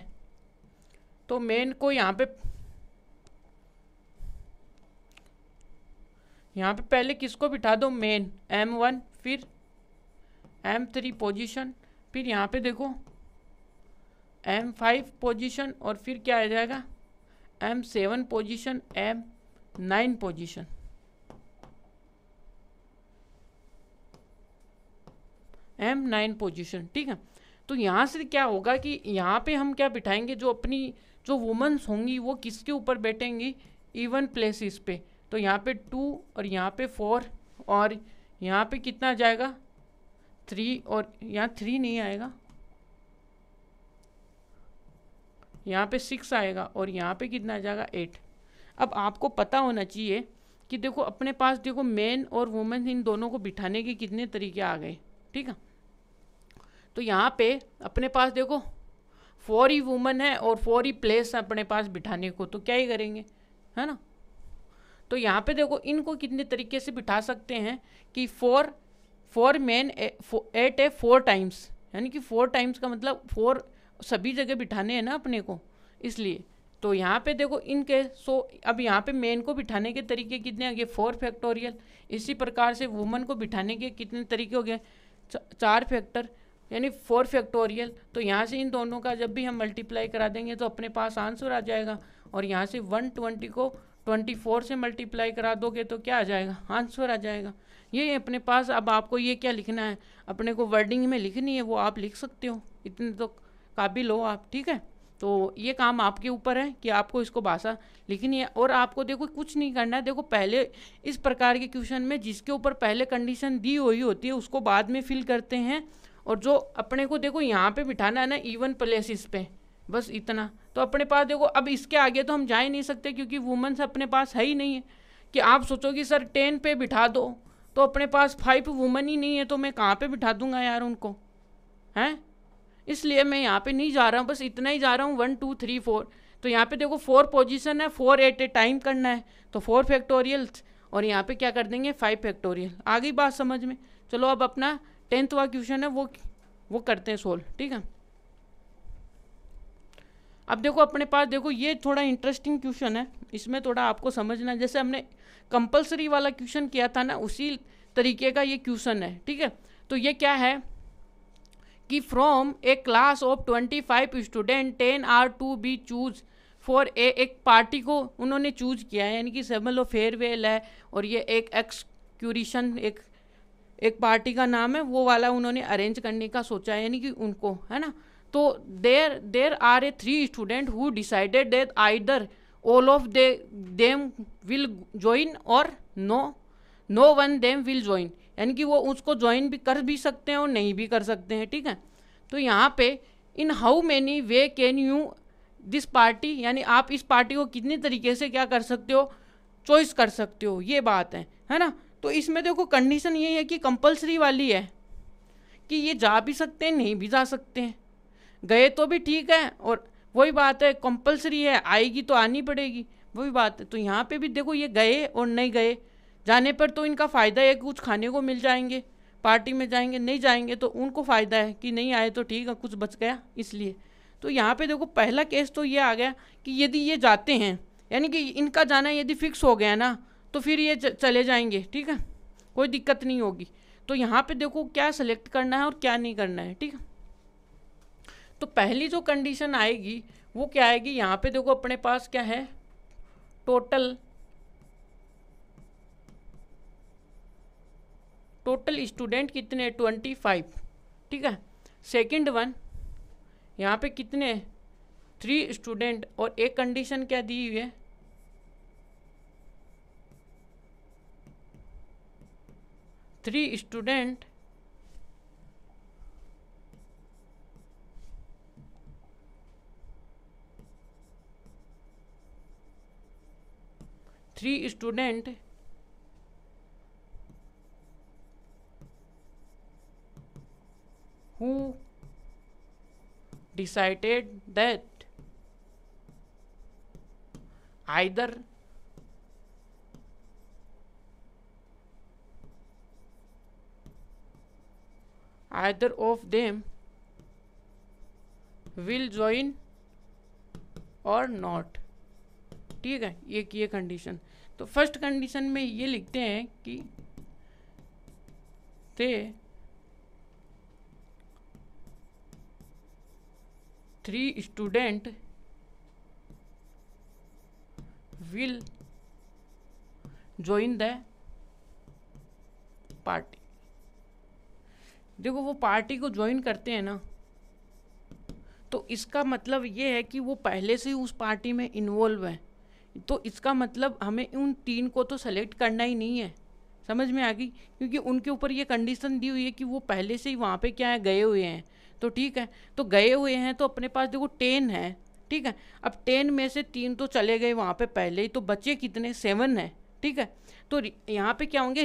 तो मेन को यहाँ पे यहाँ पे पहले किसको बिठा दो मेन एम वन फिर एम थ्री पोजिशन फिर यहाँ पे देखो एम फाइव पोजिशन और फिर क्या आ जाएगा M seven position M nine position M nine position ठीक है तो यहाँ से क्या होगा कि यहाँ पे हम क्या बिठाएंगे जो अपनी जो वुमेंस होंगी वो किसके ऊपर बैठेंगी इवन प्लेसिस पे तो यहाँ पे टू और यहाँ पे फोर और यहाँ पे कितना जाएगा थ्री और यहाँ थ्री नहीं आएगा यहाँ पे सिक्स आएगा और यहाँ पे कितना आ जाएगा एट अब आपको पता होना चाहिए कि देखो अपने पास देखो मेन और वुमेन इन दोनों को बिठाने के कितने तरीके आ गए ठीक है तो यहाँ पे अपने पास देखो फोर ही वूमन है और फोर ही प्लेस है अपने पास बिठाने को तो क्या ही करेंगे है ना तो यहाँ पे देखो इनको कितने तरीके से बिठा सकते हैं कि four four man at a four times यानी कि फोर टाइम्स का मतलब फोर सभी जगह बिठाने हैं ना अपने को इसलिए तो यहाँ पे देखो इनके सो अब यहाँ पे मेन को बिठाने के तरीके कितने हो गए फोर फैक्टोरियल इसी प्रकार से वुमन को बिठाने के कितने तरीके हो गए चार फैक्टर यानी फोर फैक्टोरियल तो यहाँ से इन दोनों का जब भी हम मल्टीप्लाई करा देंगे तो अपने पास आंसर आ जाएगा और यहाँ से वन ट्वेंटी को ट्वेंटी फोर से मल्टीप्लाई करा दोगे तो क्या आ जाएगा आंसर आ जाएगा ये अपने पास अब आपको ये क्या लिखना है अपने को वर्डिंग में लिखनी है वो आप लिख सकते हो इतने तो काबिल हो आप ठीक है तो ये काम आपके ऊपर है कि आपको इसको भाषा लिखनी है और आपको देखो कुछ नहीं करना है देखो पहले इस प्रकार के क्वेश्चन में जिसके ऊपर पहले कंडीशन दी हुई होती है उसको बाद में फिल करते हैं और जो अपने को देखो यहाँ पे बिठाना है ना इवन प्लेसिस पे बस इतना तो अपने पास देखो अब इसके आगे तो हम जा ही नहीं सकते क्योंकि वुमेंस अपने पास है ही नहीं है कि आप सोचो कि सर टेन पे बिठा दो तो अपने पास फाइव वुमेन ही नहीं है तो मैं कहाँ पे बिठा दूंगा यार उनको हैं इसलिए मैं यहाँ पे नहीं जा रहा हूँ बस इतना ही जा रहा हूँ वन टू थ्री फोर तो यहाँ पे देखो फोर पोजीशन है फोर एट ए टाइम करना है तो फोर फैक्टोरियल और यहाँ पे क्या कर देंगे फाइव फैक्टोरियल आ गई बात समझ में चलो अब अपना टेंथ वाला क्वेश्चन है वो वो करते हैं सोल्व ठीक है अब देखो अपने पास देखो ये थोड़ा इंटरेस्टिंग क्वेश्चन है इसमें थोड़ा आपको समझना जैसे हमने कंपलसरी वाला क्वेश्चन किया था ना उसी तरीके का ये क्वेश्चन है ठीक है तो ये क्या है कि from a class of twenty five student ten are to be choose for a एक पार्टी को उन्होंने चूज किया है यानी कि सेमल ऑफ फेयरवेल है और ये एक एक्सक्यूरिशन एक एक पार्टी का नाम है वो वाला उन्होंने अरेंज करने का सोचा यानी कि उनको है ना तो there there are a three student who decided that either all of they them will join और no no one them will join यानी कि वो उसको ज्वाइन भी कर भी सकते हैं और नहीं भी कर सकते हैं ठीक है तो यहाँ पे in how many way can you this party यानी आप इस पार्टी को कितने तरीके से क्या कर सकते हो चॉइस कर सकते हो ये बात है है ना तो इसमें देखो कंडीशन ये है कि कंपलसरी वाली है कि ये जा भी सकते हैं नहीं भी जा सकते हैं गए तो भी ठीक है और वही बात है कंपलसरी है आएगी तो आनी पड़ेगी वही बात है तो यहाँ पे भी देखो ये गए और नहीं गए जाने पर तो इनका फ़ायदा है कुछ खाने को मिल जाएंगे पार्टी में जाएंगे नहीं जाएंगे तो उनको फ़ायदा है कि नहीं आए तो ठीक है कुछ बच गया इसलिए तो यहाँ पे देखो पहला केस तो ये आ गया कि यदि ये जाते हैं यानी कि इनका जाना यदि फिक्स हो गया ना तो फिर ये चले जाएंगे ठीक है कोई दिक्कत नहीं होगी तो यहाँ पे देखो क्या सेलेक्ट करना है और क्या नहीं करना है ठीक है तो पहली जो कंडीशन आएगी वो क्या आएगी यहाँ पे देखो अपने पास क्या है टोटल टोटल स्टूडेंट कितने ट्वेंटी फाइव ठीक है सेकंड वन यहाँ पे कितने थ्री स्टूडेंट और एक कंडीशन क्या दी हुई है three student three student who decided that either either of them will join or not ठीक है एक ये कंडीशन तो फर्स्ट कंडीशन में ये लिखते हैं कि थे three student will join the party देखो वो पार्टी को ज्वाइन करते हैं ना तो इसका मतलब ये है कि वो पहले से ही उस पार्टी में इन्वॉल्व है तो इसका मतलब हमें उन तीन को तो सेलेक्ट करना ही नहीं है समझ में आ गई क्योंकि उनके ऊपर ये कंडीशन दी हुई है कि वो पहले से ही वहाँ पे क्या है गए हुए हैं तो ठीक है तो गए हुए हैं तो अपने पास देखो टेन है ठीक है अब टेन में से तीन तो चले गए वहाँ पे पहले ही तो बचे कितने सेवन हैं ठीक है तो यहाँ पे क्या होंगे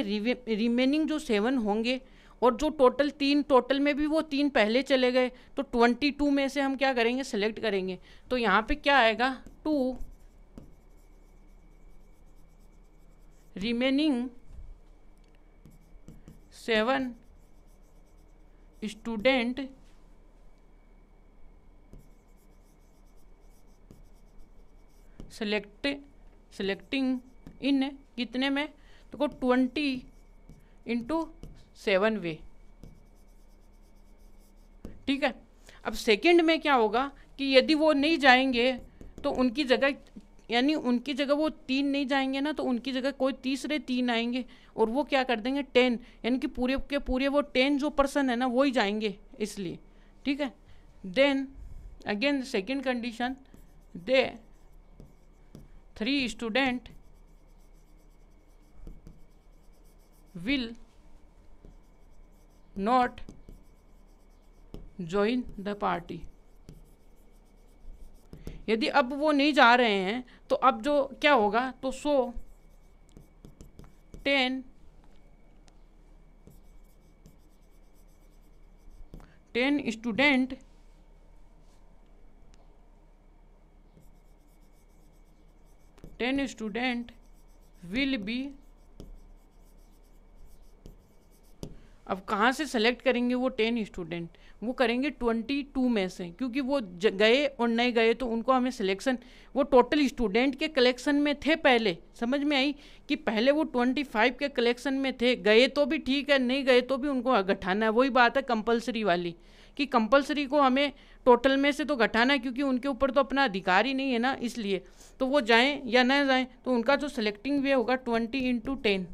रिमेनिंग जो सेवन होंगे और जो टोटल तीन टोटल में भी वो तीन पहले चले गए तो ट्वेंटी टू में से हम क्या करेंगे सेलेक्ट करेंगे तो यहाँ पे क्या आएगा two remaining seven student select selecting in कितने में तो को ट्वेंटी इंटू सेवन वे ठीक है अब सेकंड में क्या होगा कि यदि वो नहीं जाएंगे तो उनकी जगह यानी उनकी जगह वो तीन नहीं जाएंगे ना तो उनकी जगह कोई तीसरे तीन आएंगे और वो क्या कर देंगे टेन यानी कि पूरे के पूरे वो टेन जो पर्सन है ना वो ही जाएंगे इसलिए ठीक है then again second condition they three student will not join the party यदि अब वो नहीं जा रहे हैं तो अब जो क्या होगा तो so ten ten student ten student will be अब कहाँ से सेलेक्ट करेंगे वो टेन स्टूडेंट वो करेंगे ट्वेंटी टू में से क्योंकि वो गए और नहीं गए तो उनको हमें सिलेक्शन वो टोटल स्टूडेंट के कलेक्शन में थे पहले समझ में आई कि पहले वो ट्वेंटी फाइव के कलेक्शन में थे गए तो भी ठीक है नहीं गए तो भी उनको घटाना है वही बात है कंपलसरी वाली कि कंपलसरी को हमें टोटल में से तो घटाना है क्योंकि उनके ऊपर तो अपना अधिकार ही नहीं है ना इसलिए तो वो जाएँ या न जाएँ तो उनका जो सेलेक्टिंग वे होगा ट्वेंटी इंटू टेन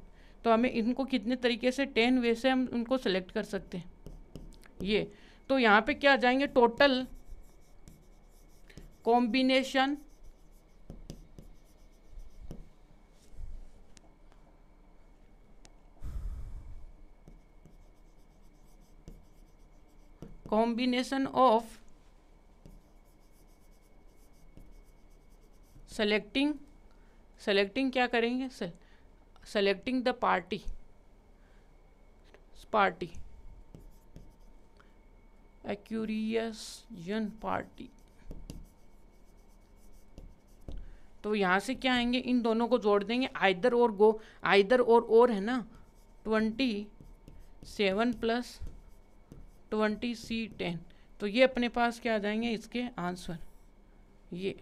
तो हमें इनको कितने तरीके से टेन वे से हम उनको सेलेक्ट कर सकते हैं ये तो यहाँ पे क्या आ जाएंगे total combination combination of selecting selecting क्या करेंगे selecting the party party एक्यूरियन पार्टी तो यहाँ से क्या आएंगे इन दोनों को जोड़ देंगे आइदर और गो आइदर और और है ना twenty seven plus twenty C ten तो ये अपने पास क्या आ जाएंगे इसके आंसर ये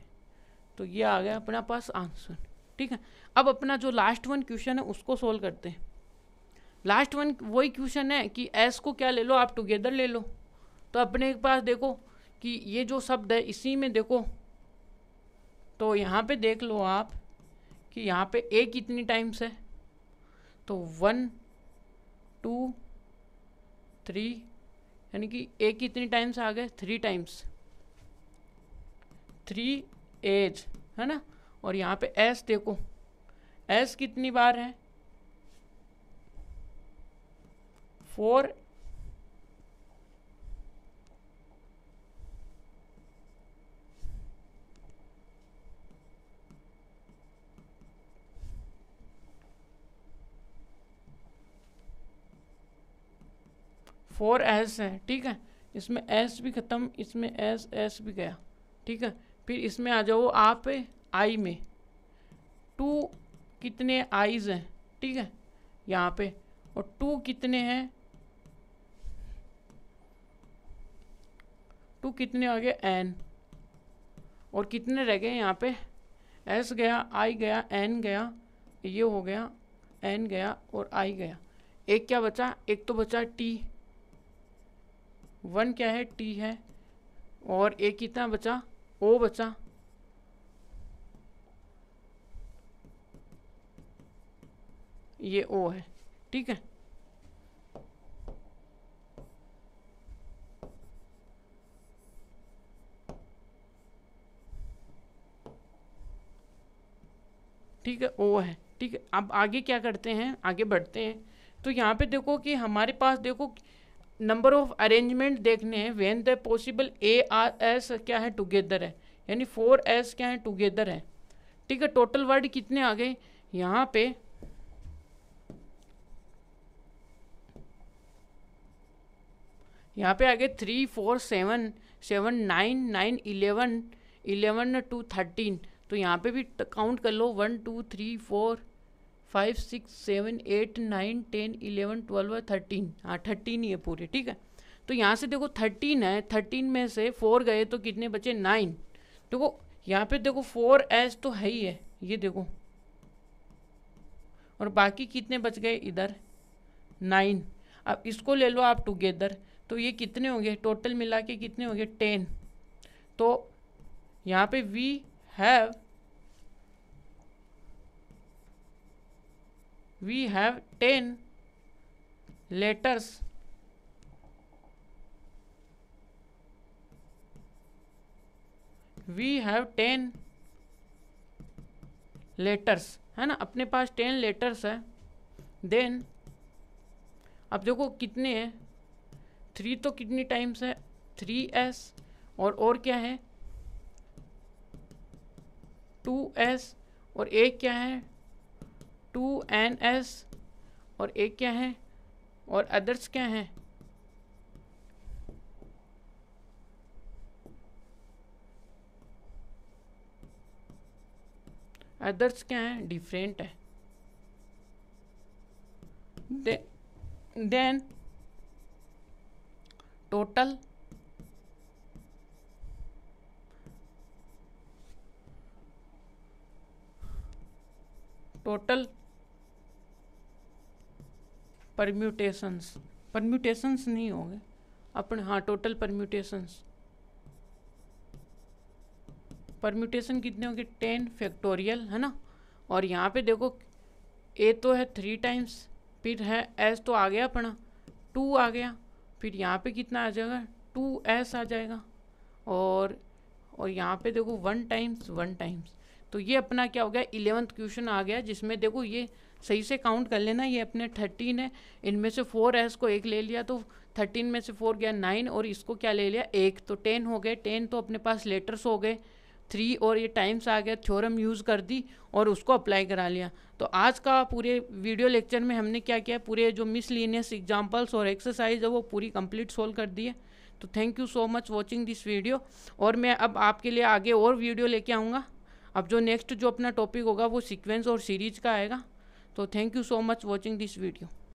तो ये आ गया अपने पास आंसर ठीक है अब अपना जो लास्ट वन क्वेश्चन है उसको सोल्व करते हैं लास्ट वन वही क्वेश्चन है कि एस को क्या ले लो आप टुगेदर ले लो तो अपने पास देखो कि ये जो शब्द है इसी में देखो तो यहाँ पे देख लो आप कि यहाँ पे ए कितनी टाइम्स है तो वन टू थ्री यानी कि ए कितनी टाइम्स आ गए थ्री टाइम्स थ्री एज है ना और यहाँ पे एस देखो एस कितनी बार है फोर फोर एस है ठीक है इसमें एस भी ख़त्म इसमें एस एस भी गया ठीक है फिर इसमें आ जाओ आप आई में टू कितने आईज हैं ठीक है यहाँ पे और टू कितने हैं टू कितने आ गए एन और कितने रह गए यहाँ पे एस गया आई गया एन गया ये हो गया एन गया और आई गया एक क्या बचा एक तो बचा टी वन क्या है टी है और एक कितना बचा ओ बचा ये ओ है ठीक है ठीक है ओ है ठीक है अब आगे क्या करते हैं आगे बढ़ते हैं तो यहाँ पे देखो कि हमारे पास देखो नंबर ऑफ अरेंजमेंट देखने हैं when the possible A R S क्या है टुगेदर है यानी फोर एस क्या है टुगेदर है ठीक है टोटल वर्ड कितने आ गए यहाँ पे यहाँ पे आगे three four seven seven nine nine eleven eleven two thirteen तो यहाँ पे भी काउंट कर लो one two three four five six seven eight nine ten eleven twelve और थर्टीन हाँ थर्टीन ही है पूरे ठीक है तो यहाँ से देखो थर्टीन है थर्टीन में से फोर गए तो कितने बचे नाइन देखो यहाँ पे देखो फोर एस तो है ही है ये देखो और बाकी कितने बच गए इधर नाइन अब इसको ले लो आप टुगेदर तो ये कितने होंगे टोटल मिला के कितने होंगे टेन तो यहाँ पे we have we have ten letters we have ten letters है ना अपने पास टेन लेटर्स है देन अब देखो कितने हैं थ्री तो कितनी टाइम्स है थ्री एस और और क्या है टू एस और एक क्या है टू एन एस और एक क्या है और अदर्स क्या हैं अदर्स क्या हैं डिफरेंट है then total total permutations permutations नहीं होंगे अपने हाँ टोटल परम्यूटेशंस परम्यूटेशन कितने होंगे टेन फैक्टोरियल है ना और यहाँ पे देखो ए तो है थ्री टाइम्स फिर है एस तो आ गया अपना टू आ गया फिर यहाँ पे कितना आ जाएगा टू एस आ जाएगा और और यहाँ पे देखो वन टाइम्स वन टाइम्स तो ये अपना क्या हो गया इलेवंथ क्वेश्चन आ गया जिसमें देखो ये सही से काउंट कर लेना ये अपने थर्टीन है इनमें से फोर एस को एक ले लिया तो थर्टीन में से फोर गया नाइन और इसको क्या ले लिया एक तो टेन हो गए टेन तो अपने पास लेटर्स हो गए थ्री और ये टाइम्स आ गया थ्योरम यूज़ कर दी और उसको अप्लाई करा लिया तो आज का पूरे वीडियो लेक्चर में हमने क्या किया पूरे जो मिसलिनियस एग्जाम्पल्स और एक्सरसाइज है वो पूरी कंप्लीट सोल्व कर दी है तो thank you so much watching this video और मैं अब आपके लिए आगे और वीडियो लेके आऊँगा अब जो नेक्स्ट जो अपना टॉपिक होगा वो सिक्वेंस और सीरीज का आएगा तो thank you so much watching this video